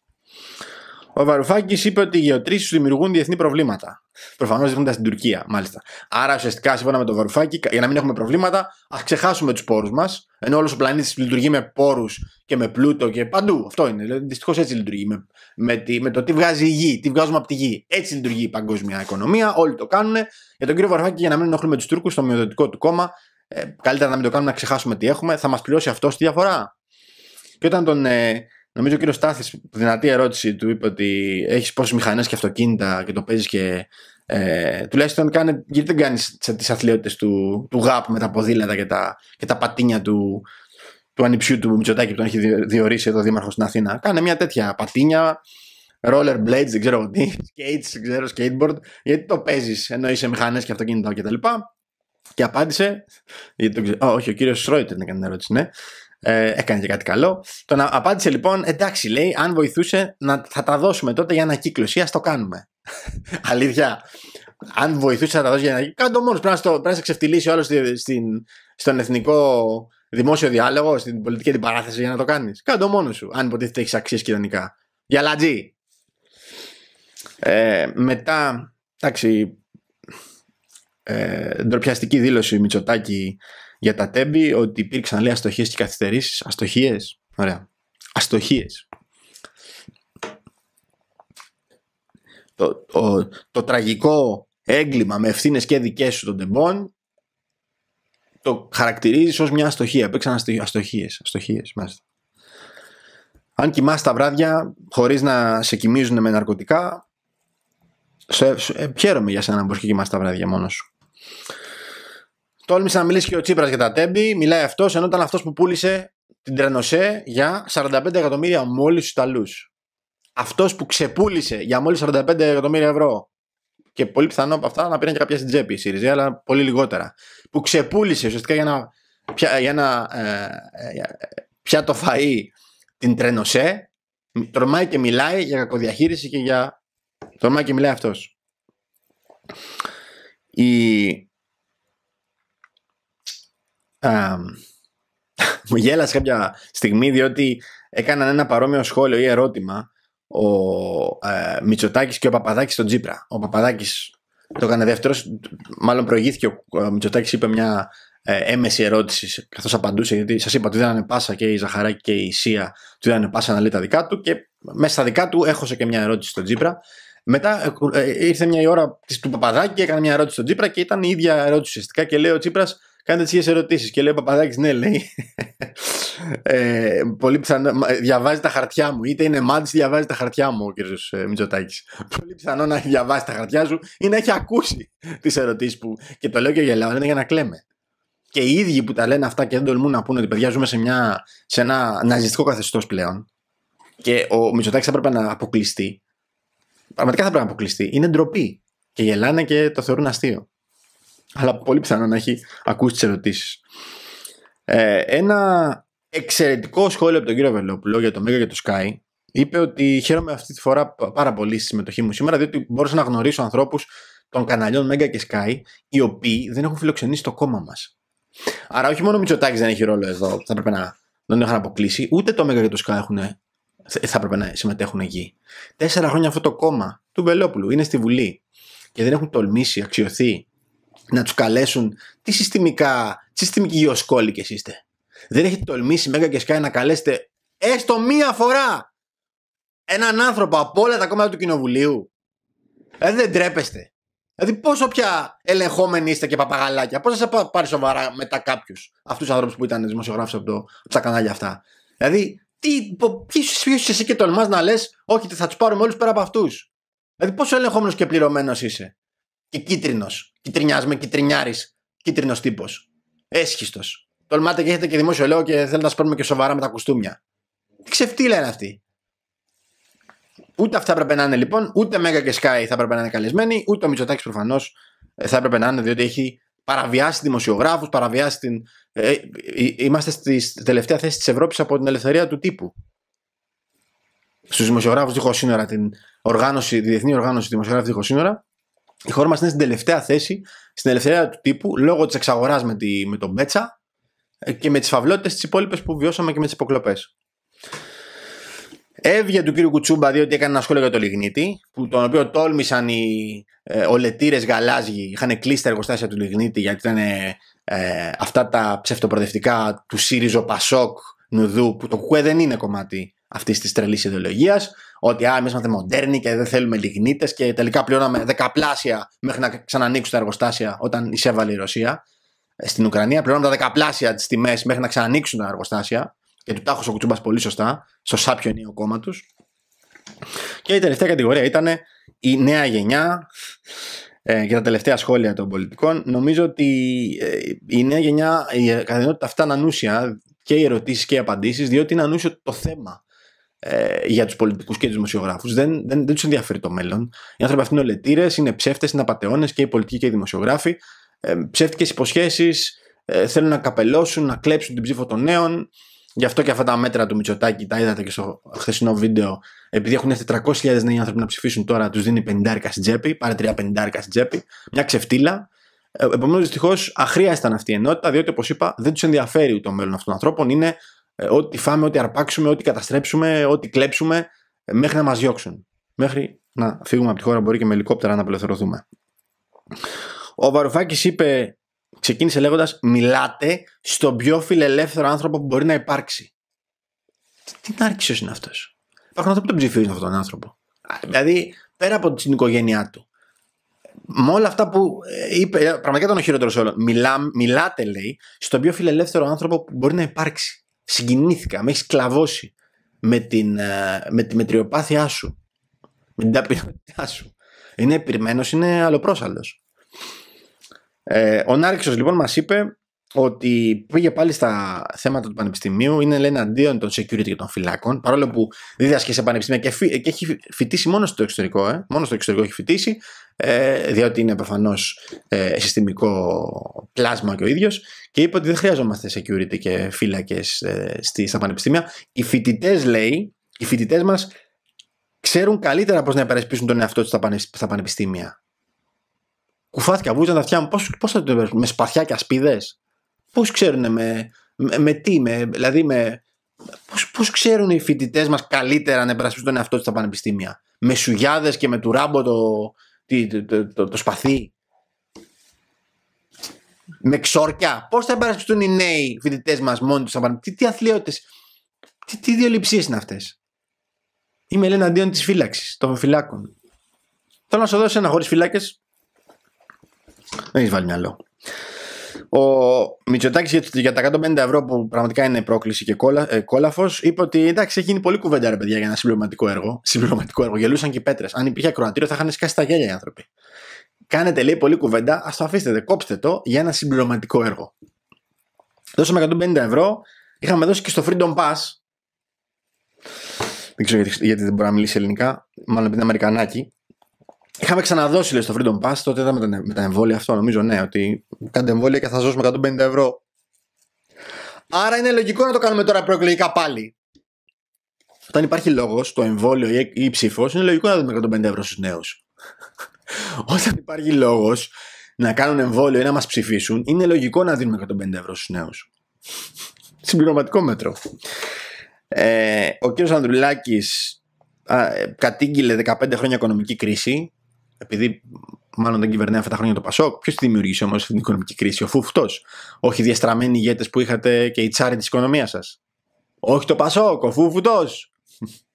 [SPEAKER 1] Ο Βαρουφάκης είπε ότι οι γεωτρήσεις δημιουργούν διεθνή προβλήματα. Προφανώς δείχνοντα στην Τουρκία, μάλιστα. Άρα, ουσιαστικά, σύμφωνα με τον Βαρουφάκη, για να μην έχουμε προβλήματα, ας ξεχάσουμε τους πόρους μας. Ενώ όλος ο πλανήτης λειτουργεί με πόρους και με πλούτο και παντού. Αυτό είναι. Δηλαδή, δυστυχώς έτσι λειτουργεί. Με, με, τη, με το τι βγάζει η γη, τι βγάζουμε από τη γη. Έτσι λειτουργεί η παγκόσμια οικονομία. Όλοι το κάνουν. Για τον κύριο Βαρουφάκη, για να μην ενοχλούμε τους Τούρκους, στο μειοδοτικό του κόμμα, ε, καλύτερα να μην το κάνουμε, να ξεχάσουμε τι έχουμε. Θα μας πληρώσει αυτό τη διαφορά. Και όταν τον ε, Νομίζω ο κύριος Στάθης, δυνατή ερώτηση του, είπε ότι έχεις πόσες μηχανές και αυτοκίνητα και το παίζεις και. Ε, τουλάχιστον κάνε, γιατί δεν κάνεις τις αθλειότητες του, του ΓΑΠ με τα ποδήλατα και τα, και τα πατίνια του, του ανιψιού του Μητσοτάκη που τον έχει διορίσει εδώ δήμαρχος στην Αθήνα. Κάνε μια τέτοια πατίνια, roller blades, δεν ξέρω τι, skates, δεν ξέρω, skateboard. Γιατί το παίζεις ενώ είσαι μηχανές και αυτοκίνητα κτλ. Και, και απάντησε. Γιατί όχι, ο κύριος Σρόιτερ κάνει την ερώτηση, ναι. Ε, έκανε και κάτι καλό. Τον απάντησε λοιπόν, εντάξει, λέει, αν βοηθούσε, να, θα τα δώσουμε τότε για ανακύκλωση. ας το κάνουμε. Αλήθεια. Αν βοηθούσε να τα δώσει για ανακύκλωση. το μόνος, Πρέπει να, στο, πρέπει να σε ξεφτυλίσει όλο στη, στην, στον εθνικό δημόσιο διάλογο, στην πολιτική την παράθεση για να το κάνεις. Κάντο μόνος σου. Αν υποτίθεται έχεις αξίες κοινωνικά. Για λατζή. Ε, μετά, εντάξει, ε, ντροπιαστική δήλωση Μητσοτάκη για τα τέμπη ότι υπήρξαν λέει αστοχίες και καθυστερήσεις. Αστοχίες. Ωραία. Αστοχίες. Το, το, τραγικό έγκλημα με ευθύνες και δικές σου των τεμπών το χαρακτηρίζεις ως μια αστοχία. Υπήρξαν αστοχίες. Αστοχίες μάλιστα. Αν κοιμάσαι τα βράδια χωρίς να σε κοιμίζουν με ναρκωτικά, σε, σε, ε, χαίρομαι για σένα να μπορείς και κοιμάσαι τα βράδια μόνος σου. Τόλμησε να μιλήσει και ο Τσίπρας για τα τέμπη. Μιλάει αυτός, ενώ ήταν αυτός που πούλησε την Τρενοσέ για 45 εκατομμύρια μόλις του Ιταλούς. Αυτός που ξεπούλησε για μόλις 45 εκατομμύρια ευρώ. Και πολύ πιθανό από αυτά να πήραν και κάποια στην τσέπη η ΣΥΡΙΖΑ, αλλά πολύ λιγότερα. Που ξεπούλησε ουσιαστικά για να, πια, για να ε, ε το φαΐ την Τρενοσέ. Τρομάει και μιλάει για κακοδιαχείριση και για. Τρομάει και μιλάει αυτός. Η μου γέλασε κάποια στιγμή διότι έκαναν ένα παρόμοιο σχόλιο ή ερώτημα ο ε, Μητσοτάκης και ο Παπαδάκης στον Τζίπρα. Ο Παπαδάκης το έκανε δεύτερος, μάλλον προηγήθηκε ο, ο Μητσοτάκης είπε μια ε, έμεση ερώτηση καθώς, απαντούσε γιατί σας είπα δεν ήταν πάσα και η Ζαχαράκη και η Σία του ήταν πάσα να λέει τα δικά του και μέσα στα δικά του έχωσε και μια ερώτηση στον Τζίπρα. Μετά ε, ε, ήρθε μια η ώρα του Παπαδάκη και έκανε μια ερώτηση στον Τζίπρα και ήταν η ίδια ερώτηση ουσιαστικά και λέει ο Τζίπρας κάντε τις ερωτήσεις και λέει ο Παπαδάκης ναι λέει ε, πολύ πιθανό, διαβάζει τα χαρτιά μου είτε είναι μάντης διαβάζει τα χαρτιά μου ο κ. Ε, Μητσοτάκης πολύ πιθανό να διαβάζει τα χαρτιά σου ή να έχει ακούσει τις ερωτήσεις που και το λέω και γελάω είναι για να κλαίμε και οι ίδιοι που τα λένε αυτά και δεν τολμούν να πούνε ότι παιδιά ζούμε σε, μια, σε ένα ναζιστικό καθεστώς πλέον και ο Μητσοτάκης θα έπρεπε να αποκλειστεί πραγματικά θα πρέπει να αποκλειστεί είναι ντροπή και γελάνε και το θεωρούν αστείο αλλά πολύ πιθανό να έχει ακούσει τις ερωτήσεις. Ε, ένα εξαιρετικό σχόλιο από τον κύριο Βελόπουλο για το Μέγα και το Sky είπε ότι χαίρομαι αυτή τη φορά πάρα πολύ στη συμμετοχή μου σήμερα διότι μπορούσα να γνωρίσω ανθρώπους των καναλιών Μέγα και Sky οι οποίοι δεν έχουν φιλοξενήσει το κόμμα μας. Άρα όχι μόνο ο Μητσοτάκης δεν έχει ρόλο εδώ, θα έπρεπε να τον είχαν αποκλείσει, ούτε το Μέγα και το Sky έχουν, θα έπρεπε να συμμετέχουν εκεί. Τέσσερα χρόνια αυτό το κόμμα του Βελόπουλου είναι στη Βουλή και δεν έχουν τολμήσει, αξιωθεί να τους καλέσουν. Τι συστημικά, τι συστημικοί γεωσκόλικες είστε. Δεν έχετε τολμήσει Μέγα και Σκάι να καλέσετε έστω μία φορά έναν άνθρωπο από όλα τα κόμματα του Κοινοβουλίου. Ε, δεν τρέπεστε. Δηλαδή πόσο πια ελεγχόμενοι είστε και παπαγαλάκια. Πώς θα σε πάρει σοβαρά μετά κάποιους αυτούς τους ανθρώπους που ήταν δημοσιογράφους από, το, από τα κανάλια αυτά. Δηλαδή τι, είσαι εσύ και τολμάς να λες όχι θα τους πάρουμε όλους πέρα από αυτούς. Δηλαδή πόσο ελεγχόμενος και πληρωμένος είσαι και κίτρινος. Κιτρινιάς με κιτρινιάρης. Κίτρινος τύπος. Έσχιστος. Τολμάτε και έχετε και δημόσιο λόγο και θέλετε να σας παίρνουμε και σοβαρά με τα κουστούμια. Τι ξεφτύλα είναι αυτή. Ούτε αυτά έπρεπε να είναι λοιπόν, ούτε Μέγα και Sky θα έπρεπε να είναι καλεσμένοι, ούτε ο Μητσοτάκης προφανώς ε, θα έπρεπε να είναι, διότι έχει παραβιάσει δημοσιογράφους, παραβιάσει την. Ε, ε, είμαστε στη τελευταία θέση της Ευρώπης από την ελευθερία του τύπου. Στους δημοσιογράφους δίχως σύνορα, την οργάνωση, διεθνή οργάνωση δημοσιογράφους δίχως σύνορα, η χώρα μας είναι στην τελευταία θέση, στην ελευθερία του τύπου, λόγω της εξαγοράς με, τον Μπέτσα ε, και με τις φαυλότητες τις υπόλοιπε που βιώσαμε και με τις υποκλοπές. Έβγε του κύριου Κουτσούμπα διότι έκανε ένα σχόλιο για το Λιγνίτη, που, τον οποίο τόλμησαν οι ε, ολετήρες γαλάζιοι, είχαν κλείσει τα εργοστάσια του Λιγνίτη, γιατί ήταν ε, ε, αυτά τα ψευτοπροδευτικά του ΣΥΡΙΖΟ Πασόκ Νουδού, που το ΚΚΕ δεν είναι κομμάτι αυτής της τρελής ιδεολογίας. Ότι α, εμείς είμαστε μοντέρνοι και δεν θέλουμε λιγνίτες και τελικά πληρώναμε δεκαπλάσια μέχρι να ξανανοίξουν τα εργοστάσια όταν εισέβαλε η Ρωσία. Ε, στην Ουκρανία πληρώναμε τα δεκαπλάσια τις τιμές μέχρι να ξανανοίξουν τα εργοστάσια. Και του τάχω ο Κουτσούμπας πολύ σωστά, στο σάπιο νέο κόμμα τους. Και η τελευταία κατηγορία ήταν η νέα γενιά ε, και τα τελευταία σχόλια των πολιτικών. Νομίζω ότι ε, η νέα γενιά, η καθημερινότητα αυτά είναι ανούσια και οι ερωτήσεις και οι απαντήσεις, διότι είναι ανούσιο το θέμα. Ε, για τους πολιτικούς και τους δημοσιογράφους. Δεν, δεν, δεν τους ενδιαφέρει το μέλλον. Οι άνθρωποι αυτοί είναι ολετήρες, είναι ψεύτες, είναι απαταιώνες και οι πολιτικοί και οι δημοσιογράφοι. Ε, Ψεύτικες υποσχέσεις, ε, θέλουν να καπελώσουν, να κλέψουν την ψήφο των νέων. Γι' αυτό και αυτά τα μέτρα του Μητσοτάκη τα είδατε και στο χθεσινό βίντεο. Επειδή έχουν 400.000 νέοι άνθρωποι να ψηφίσουν τώρα, τους δίνει 50 στην τσέπη, πάρε τρία 50 στην τσέπη. Μια ξεφτύλα. Ε, Επομένως, δυστυχώς αχρία ήταν αυτή η ενότητα, διότι όπως είπα, δεν τους ενδιαφέρει το μέλλον αυτών των ανθρώπων. Είναι ε, ό,τι φάμε, ό,τι αρπάξουμε, ό,τι καταστρέψουμε, ό,τι κλέψουμε, ε, μέχρι να μας διώξουν. Μέχρι να φύγουμε από τη χώρα μπορεί και με ελικόπτερα να απελευθερωθούμε. Ο Βαρουφάκης είπε, ξεκίνησε λέγοντας, μιλάτε στον πιο φιλελεύθερο άνθρωπο που μπορεί να υπάρξει. Τι άρχισε είναι αυτός. Υπάρχουν άνθρωποι που τον ψηφίζουν αυτόν τον άνθρωπο. Δηλαδή, πέρα από την οικογένειά του. Με όλα αυτά που ε, είπε, πραγματικά ήταν ο χειρότερος όλο, μιλάτε, λέει, στον πιο φιλελεύθερο άνθρωπο που μπορεί να υπάρξει συγκινήθηκα, με έχεις κλαβώσει με την, ε, με τη μετριοπάθειά σου, με την ταπεινότητά σου. Είναι επιρμένος, είναι αλλοπρόσαλος. Ε, ο Νάρξος λοιπόν μας είπε ότι πήγε πάλι στα θέματα του πανεπιστημίου, είναι λέει αντίον των security και των φυλάκων, παρόλο που δίδασκε σε πανεπιστήμια και, και έχει φοιτήσει μόνο στο εξωτερικό, ε, μόνο στο εξωτερικό έχει φοιτήσει ε, διότι είναι προφανώς ε, συστημικό πλάσμα και ο ίδιος, και είπε ότι δεν χρειαζόμαστε security και φύλακες ε, στα πανεπιστήμια. Οι φοιτητές, λέει, οι φοιτητές μας ξέρουν καλύτερα πώς να υπερασπίσουν τον εαυτό τους στα, πανεπιστήμια. Κουφάθηκα, βούζαν τα αυτιά μου. Πώς θα το υπερασπίσουν, με σπαθιά και ασπίδες. Πώς ξέρουν με, με, τι, με, δηλαδή με. Πώς ξέρουν οι φοιτητές μας καλύτερα να υπερασπίσουν τον εαυτό τους στα πανεπιστήμια. Με σουγιάδες και με τουράμπο το, το, το, το, σπαθί, με ξόρκια. Πώς θα εμπαρασπιστούν οι νέοι φοιτητές μας μόνοι τους Τι, τι αθλειότητε. Τι, τι διοληψίε είναι αυτές. Είμαι λένε αντίον της φύλαξης των φυλάκων. Θέλω να σου δώσω ένα χωρίς φυλάκες. Δεν έχεις βάλει μυαλό. Ο Μητσοτάκης για, τα 150 ευρώ που πραγματικά είναι πρόκληση και κόλα, ε, κόλαφος, είπε ότι εντάξει, έχει γίνει πολύ κουβέντα ρε παιδιά για ένα συμπληρωματικό έργο. Συμπληρωματικό έργο. Γελούσαν και πέτρες. Αν υπήρχε ακροατήριο, θα είχαν σκάσει τα γέλια οι άνθρωποι. Κάνετε λέει πολύ κουβέντα, ας το αφήσετε, κόψτε το για ένα συμπληρωματικό έργο. Δώσαμε 150 ευρώ, είχαμε δώσει και στο Freedom Pass. Δεν ξέρω γιατί, γιατί δεν μπορεί να μιλήσει ελληνικά, μάλλον επειδή είναι Αμερικανάκι. Είχαμε ξαναδώσει λέει, στο Freedom Pass, τότε ήταν με τα, με τα εμβόλια αυτό, νομίζω, ναι, ότι κάντε εμβόλια και θα σα δώσουμε 150 ευρώ. Άρα είναι λογικό να το κάνουμε τώρα προεκλογικά πάλι. Όταν υπάρχει λόγος, το εμβόλιο ή η ψήφος, είναι λογικό να δούμε 150 ευρώ στους νέους. Όταν υπάρχει λόγος να κάνουν εμβόλιο ή να μας ψηφίσουν, είναι λογικό να δίνουμε 150 ευρώ στους νέους. Συμπληρωματικό μέτρο. Ε, ο κ. Ανδρουλάκη ε, κατήγγειλε 15 χρόνια οικονομική κρίση επειδή μάλλον δεν κυβερνάει αυτά τα χρόνια το Πασόκ, ποιος τη δημιούργησε όμως την οικονομική κρίση, ο φούφτος. Όχι οι διαστραμμένοι ηγέτες που είχατε και οι τσάρι της οικονομίας σας. Όχι το Πασόκ, ο φούφτος.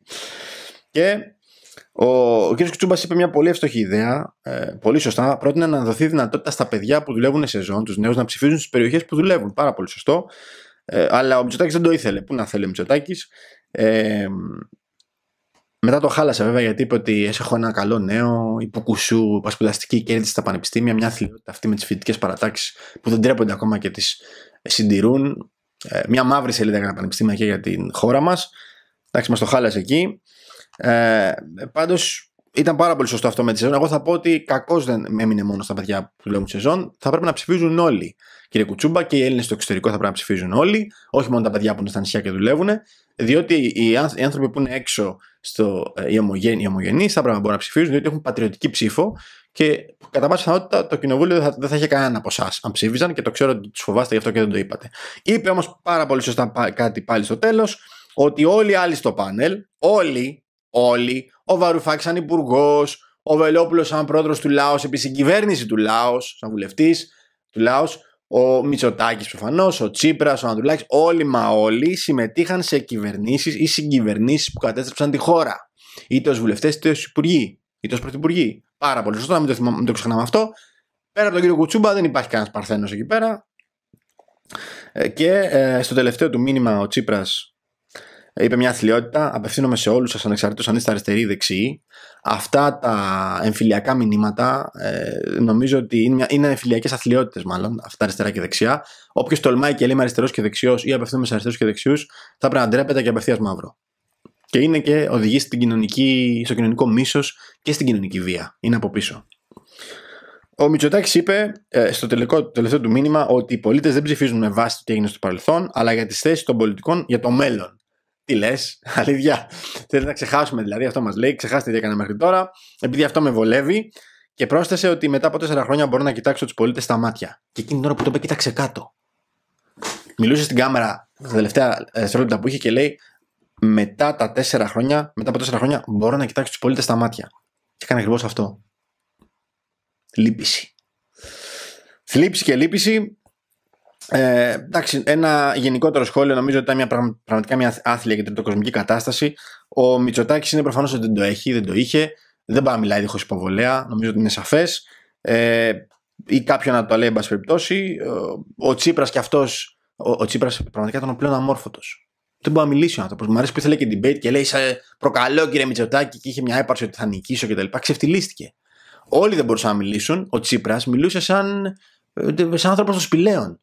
[SPEAKER 1] και ο, ο κ. Κουτσούμπας είπε μια πολύ εύστοχη ιδέα, ε, πολύ σωστά. Πρότεινε να δοθεί δυνατότητα στα παιδιά που δουλεύουν σε ζώνη, τους νέους, να ψηφίζουν στις περιοχές που δουλεύουν. Πάρα πολύ σωστό. Ε, αλλά ο Μητσοτάκης δεν το ήθελε. Πού να θέλει ο Μητσοτάκης. Ε, μετά το χάλασε βέβαια γιατί είπε ότι έχω ένα καλό νέο, υποκουσού, πασπουδαστική κέρδη στα πανεπιστήμια, μια αθλητότητα αυτή με τις φοιτητικές παρατάξεις που δεν τρέπονται ακόμα και τις συντηρούν. Ε, μια μαύρη σελίδα για τα πανεπιστήμια και για την χώρα μας. Εντάξει, μας το χάλασε εκεί. Ε, Πάντως ήταν πάρα πολύ σωστό αυτό με τη σεζόν. Εγώ θα πω ότι κακώς δεν έμεινε μόνο στα παιδιά που λέγουν τη σεζόν. Θα πρέπει να ψηφίζουν όλοι. Κύριε Κουτσούμπα και οι Έλληνες στο εξωτερικό θα πρέπει να ψηφίζουν όλοι. Όχι μόνο τα παιδιά που είναι στα νησιά και δουλεύουν. Διότι οι άνθρωποι που είναι έξω, στο, ε, οι, ομογεν, οι ομογενείς, θα πρέπει να μπορούν να ψηφίζουν διότι έχουν πατριωτική ψήφο και κατά πάσα πιθανότητα το κοινοβούλιο δεν θα, δεν θα είχε κανένα από εσάς αν ψήφιζαν και το ξέρω ότι τους φοβάστε γι' αυτό και δεν το είπατε. Είπε όμως πάρα πολύ σωστά κάτι πάλι στο τέλος ότι όλοι οι άλλοι στο πάνελ, όλοι όλοι, ο Βαρουφάκης σαν υπουργός, ο Βελόπουλος σαν πρόεδρος του Λάο, επί συγκυβέρνηση του Λάο, σαν βουλευτής του Λάο, ο Μητσοτάκης προφανώς, ο Τσίπρας, ο Ανδρουλάκης, όλοι μα όλοι συμμετείχαν σε κυβερνήσεις ή συγκυβερνήσεις που κατέστρεψαν τη χώρα. Είτε ως βουλευτές, είτε ως υπουργοί, είτε ως πρωθυπουργοί. Πάρα πολύ σωστό, να μην το, μην το ξεχνάμε αυτό. Πέρα από τον κύριο Κουτσούμπα δεν υπάρχει κανένας παρθένος εκεί πέρα. Ε, και ε, στο τελευταίο του μήνυμα ο Τσίπρας είπε μια αθλειότητα. Απευθύνομαι σε όλους σας, ανεξαρτήτως αν είστε αριστεροί ή δεξιοί. Αυτά τα εμφυλιακά μηνύματα ε, νομίζω ότι είναι, μια, είναι εμφυλιακές αθλειότητες, μάλλον αυτά αριστερά και δεξιά. Όποιος τολμάει και λέει με αριστερός και δεξιός ή απευθύνομαι σε αριστερούς και δεξιούς, θα πρέπει να ντρέπεται και απευθείας μαύρο. Και είναι και οδηγεί στην κοινωνική, στο κοινωνικό μίσος και στην κοινωνική βία. Είναι από πίσω. Ο Μητσοτάκης είπε ε, στο τελικό, τελευταίο του μήνυμα ότι οι πολίτες δεν ψηφίζουν με βάση το τι έγινε στο παρελθόν, αλλά για τις θέσεις των πολιτικών για το μέλλον. Τι λες, αλήθεια. Θέλει να ξεχάσουμε δηλαδή, αυτό μας λέει. Ξεχάστε τι έκανα μέχρι τώρα, επειδή αυτό με βολεύει. Και πρόσθεσε ότι μετά από τέσσερα χρόνια μπορώ να κοιτάξω τους πολίτες στα μάτια. Και εκείνη την ώρα που το είπε, κοίταξε κάτω. Μιλούσε στην κάμερα τα τελευταία δευτερόλεπτα που είχε και λέει: Μετά τα τέσσερα χρόνια, μετά από τέσσερα χρόνια, μπορώ να κοιτάξω τους πολίτες στα μάτια. Και έκανε ακριβώς αυτό. Λύπηση. Θλίψη και λύπηση ε, εντάξει, ένα γενικότερο σχόλιο νομίζω ότι ήταν μια, πραγματικά μια άθλια και τριτοκοσμική κατάσταση. Ο Μητσοτάκης είναι προφανώς ότι δεν το έχει, δεν το είχε. Δεν πάει να μιλάει δίχως υποβολέα, νομίζω ότι είναι σαφές. Ε, ή κάποιον να το λέει, εν πάση περιπτώσει. Ε, ο Τσίπρας κι αυτός. Ο, ο Τσίπρας πραγματικά ήταν ο πλέον αμόρφωτος. Δεν μπορεί να μιλήσει ο άνθρωπος. Μου αρέσει που ήθελε και debate και λέει: προκαλώ, κύριε Μητσοτάκη, και είχε μια έπαρση ότι θα νικήσω κτλ. Ξεφτυλίστηκε. Όλοι δεν μπορούσαν να μιλήσουν. Ο Τσίπρας μιλούσε σαν, ε, σαν άνθρωπος των σπηλαίων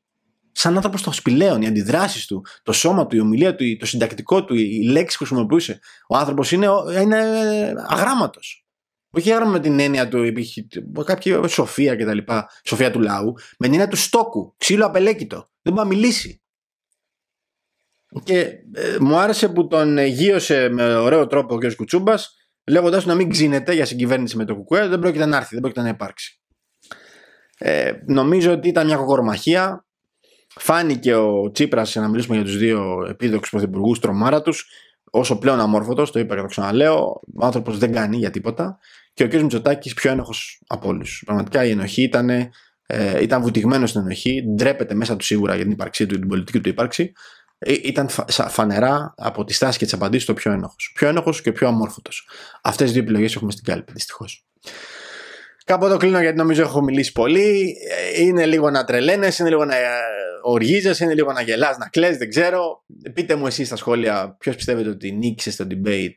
[SPEAKER 1] σαν άνθρωπος των σπηλαίων, οι αντιδράσεις του, το σώμα του, η ομιλία του, το συντακτικό του, οι λέξει που χρησιμοποιούσε. Ο άνθρωπος είναι, είναι αγράμματος. Όχι άγραμμα με την έννοια του, κάποια σοφία κτλ. Σοφία του λαού, με την έννοια του στόκου, ξύλο απελέκητο. Δεν μπορεί να μιλήσει. Και ε, μου άρεσε που τον γύρωσε με ωραίο τρόπο ο κ. Κουτσούμπας, λέγοντα να μην ξύνεται για συγκυβέρνηση με το Κουκουέ, δεν πρόκειται να έρθει, δεν πρόκειται να υπάρξει. Ε, νομίζω ότι ήταν μια κοκορμαχία Φάνηκε ο Τσίπρας, για να μιλήσουμε για τους δύο επίδοξους πρωθυπουργούς, τρομάρα τους, όσο πλέον αμόρφωτος, το είπα και το ξαναλέω, ο άνθρωπος δεν κάνει για τίποτα. Και ο κ. Μητσοτάκης πιο ένοχος από όλους. Πραγματικά η ενοχή ήταν, ε, ήταν βουτυγμένος στην ενοχή, ντρέπεται μέσα του σίγουρα για την ύπαρξή του, την πολιτική του ύπαρξη. Ε, ήταν φανερά από τη στάση και τις απαντήσεις το πιο ένοχος. Πιο ένοχος και πιο αμόρφωτος. Αυτές οι δύο επιλογές έχουμε στην κάλπη, δυστυχώς. Κάπου εδώ κλείνω γιατί νομίζω έχω μιλήσει πολύ. Ε, είναι λίγο να τρελαίνες, είναι λίγο να οργίζεσαι, είναι λίγο να γελάς, να κλές δεν ξέρω. Πείτε μου εσείς στα σχόλια ποιος πιστεύετε ότι νίκησε στο debate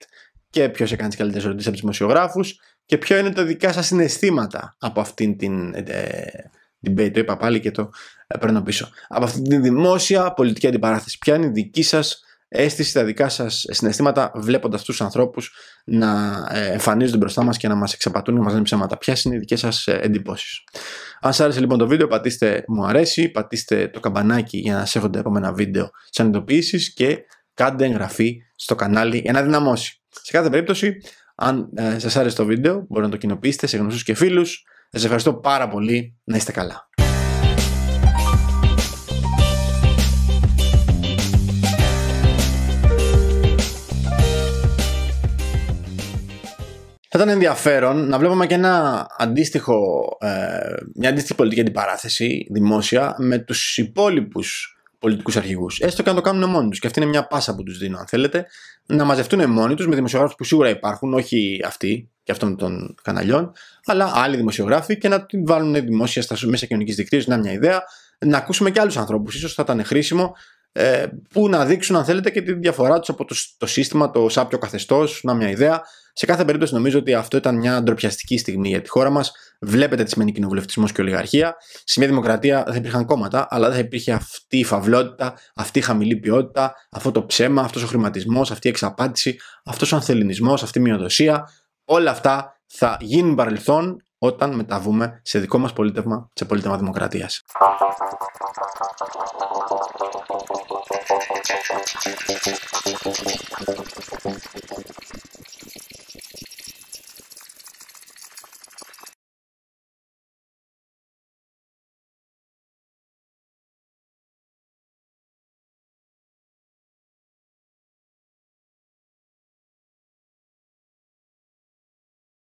[SPEAKER 1] και ποιος έκανε τις καλύτερες ερωτήσεις από τους δημοσιογράφους και ποιο είναι τα δικά σας συναισθήματα από αυτήν την. Ε, debate, το είπα πάλι και το ε, παίρνω πίσω. Από αυτήν την δημόσια πολιτική αντιπαράθεση, ποια είναι η δική σας αίσθηση τα δικά σας συναισθήματα βλέποντας τους ανθρώπους να ε, εμφανίζονται μπροστά μας και να μας εξαπατούν και να μας λένε ψέματα. Ποιες είναι οι δικές σας ε, εντυπωσει. Αν σας άρεσε λοιπόν το βίντεο πατήστε μου αρέσει, πατήστε το καμπανάκι για να σας έρχονται επόμενα βίντεο σαν ανειδοποίηση. και κάντε εγγραφή στο κανάλι για να δυναμώσει. Σε κάθε περίπτωση, αν ε, σας άρεσε το βίντεο, μπορείτε να το κοινοποιήσετε σε γνωστούς και φίλους. Σας ευχαριστώ πάρα πολύ. Να είστε καλά. Θα ήταν ενδιαφέρον να βλέπουμε και ένα αντίστοιχο, ε, μια αντίστοιχη πολιτική αντιπαράθεση δημόσια με τους υπόλοιπους πολιτικούς αρχηγούς. Έστω και να το κάνουν μόνοι τους. Και αυτή είναι μια πάσα που τους δίνω αν θέλετε. Να μαζευτούν μόνοι τους με δημοσιογράφους που σίγουρα υπάρχουν, όχι αυτοί και αυτών των καναλιών, αλλά άλλοι δημοσιογράφοι και να την βάλουν δημόσια στα μέσα κοινωνικής δικτύωσης, να μια ιδέα, να ακούσουμε και άλλους ανθρώπους. ίσως θα ήταν χρήσιμο ε, που να δείξουν, αν θέλετε, και τη διαφορά τους από το, το σύστημα, το σάπιο καθεστώς, να μια ιδέα, σε κάθε περίπτωση, νομίζω ότι αυτό ήταν μια ντροπιαστική στιγμή για τη χώρα μας. Βλέπετε τι σημαίνει κοινοβουλευτισμός και ολιγαρχία. Σε μια δημοκρατία δεν υπήρχαν κόμματα, αλλά δεν υπήρχε αυτή η φαυλότητα, αυτή η χαμηλή ποιότητα, αυτό το ψέμα, αυτός ο χρηματισμός, αυτή η εξαπάτηση, αυτός ο ανθεληνισμό, αυτή η μειοδοσία. Όλα αυτά θα γίνουν παρελθόν όταν μεταβούμε σε δικό μας πολίτευμα, σε πολίτευμα δημοκρατίας.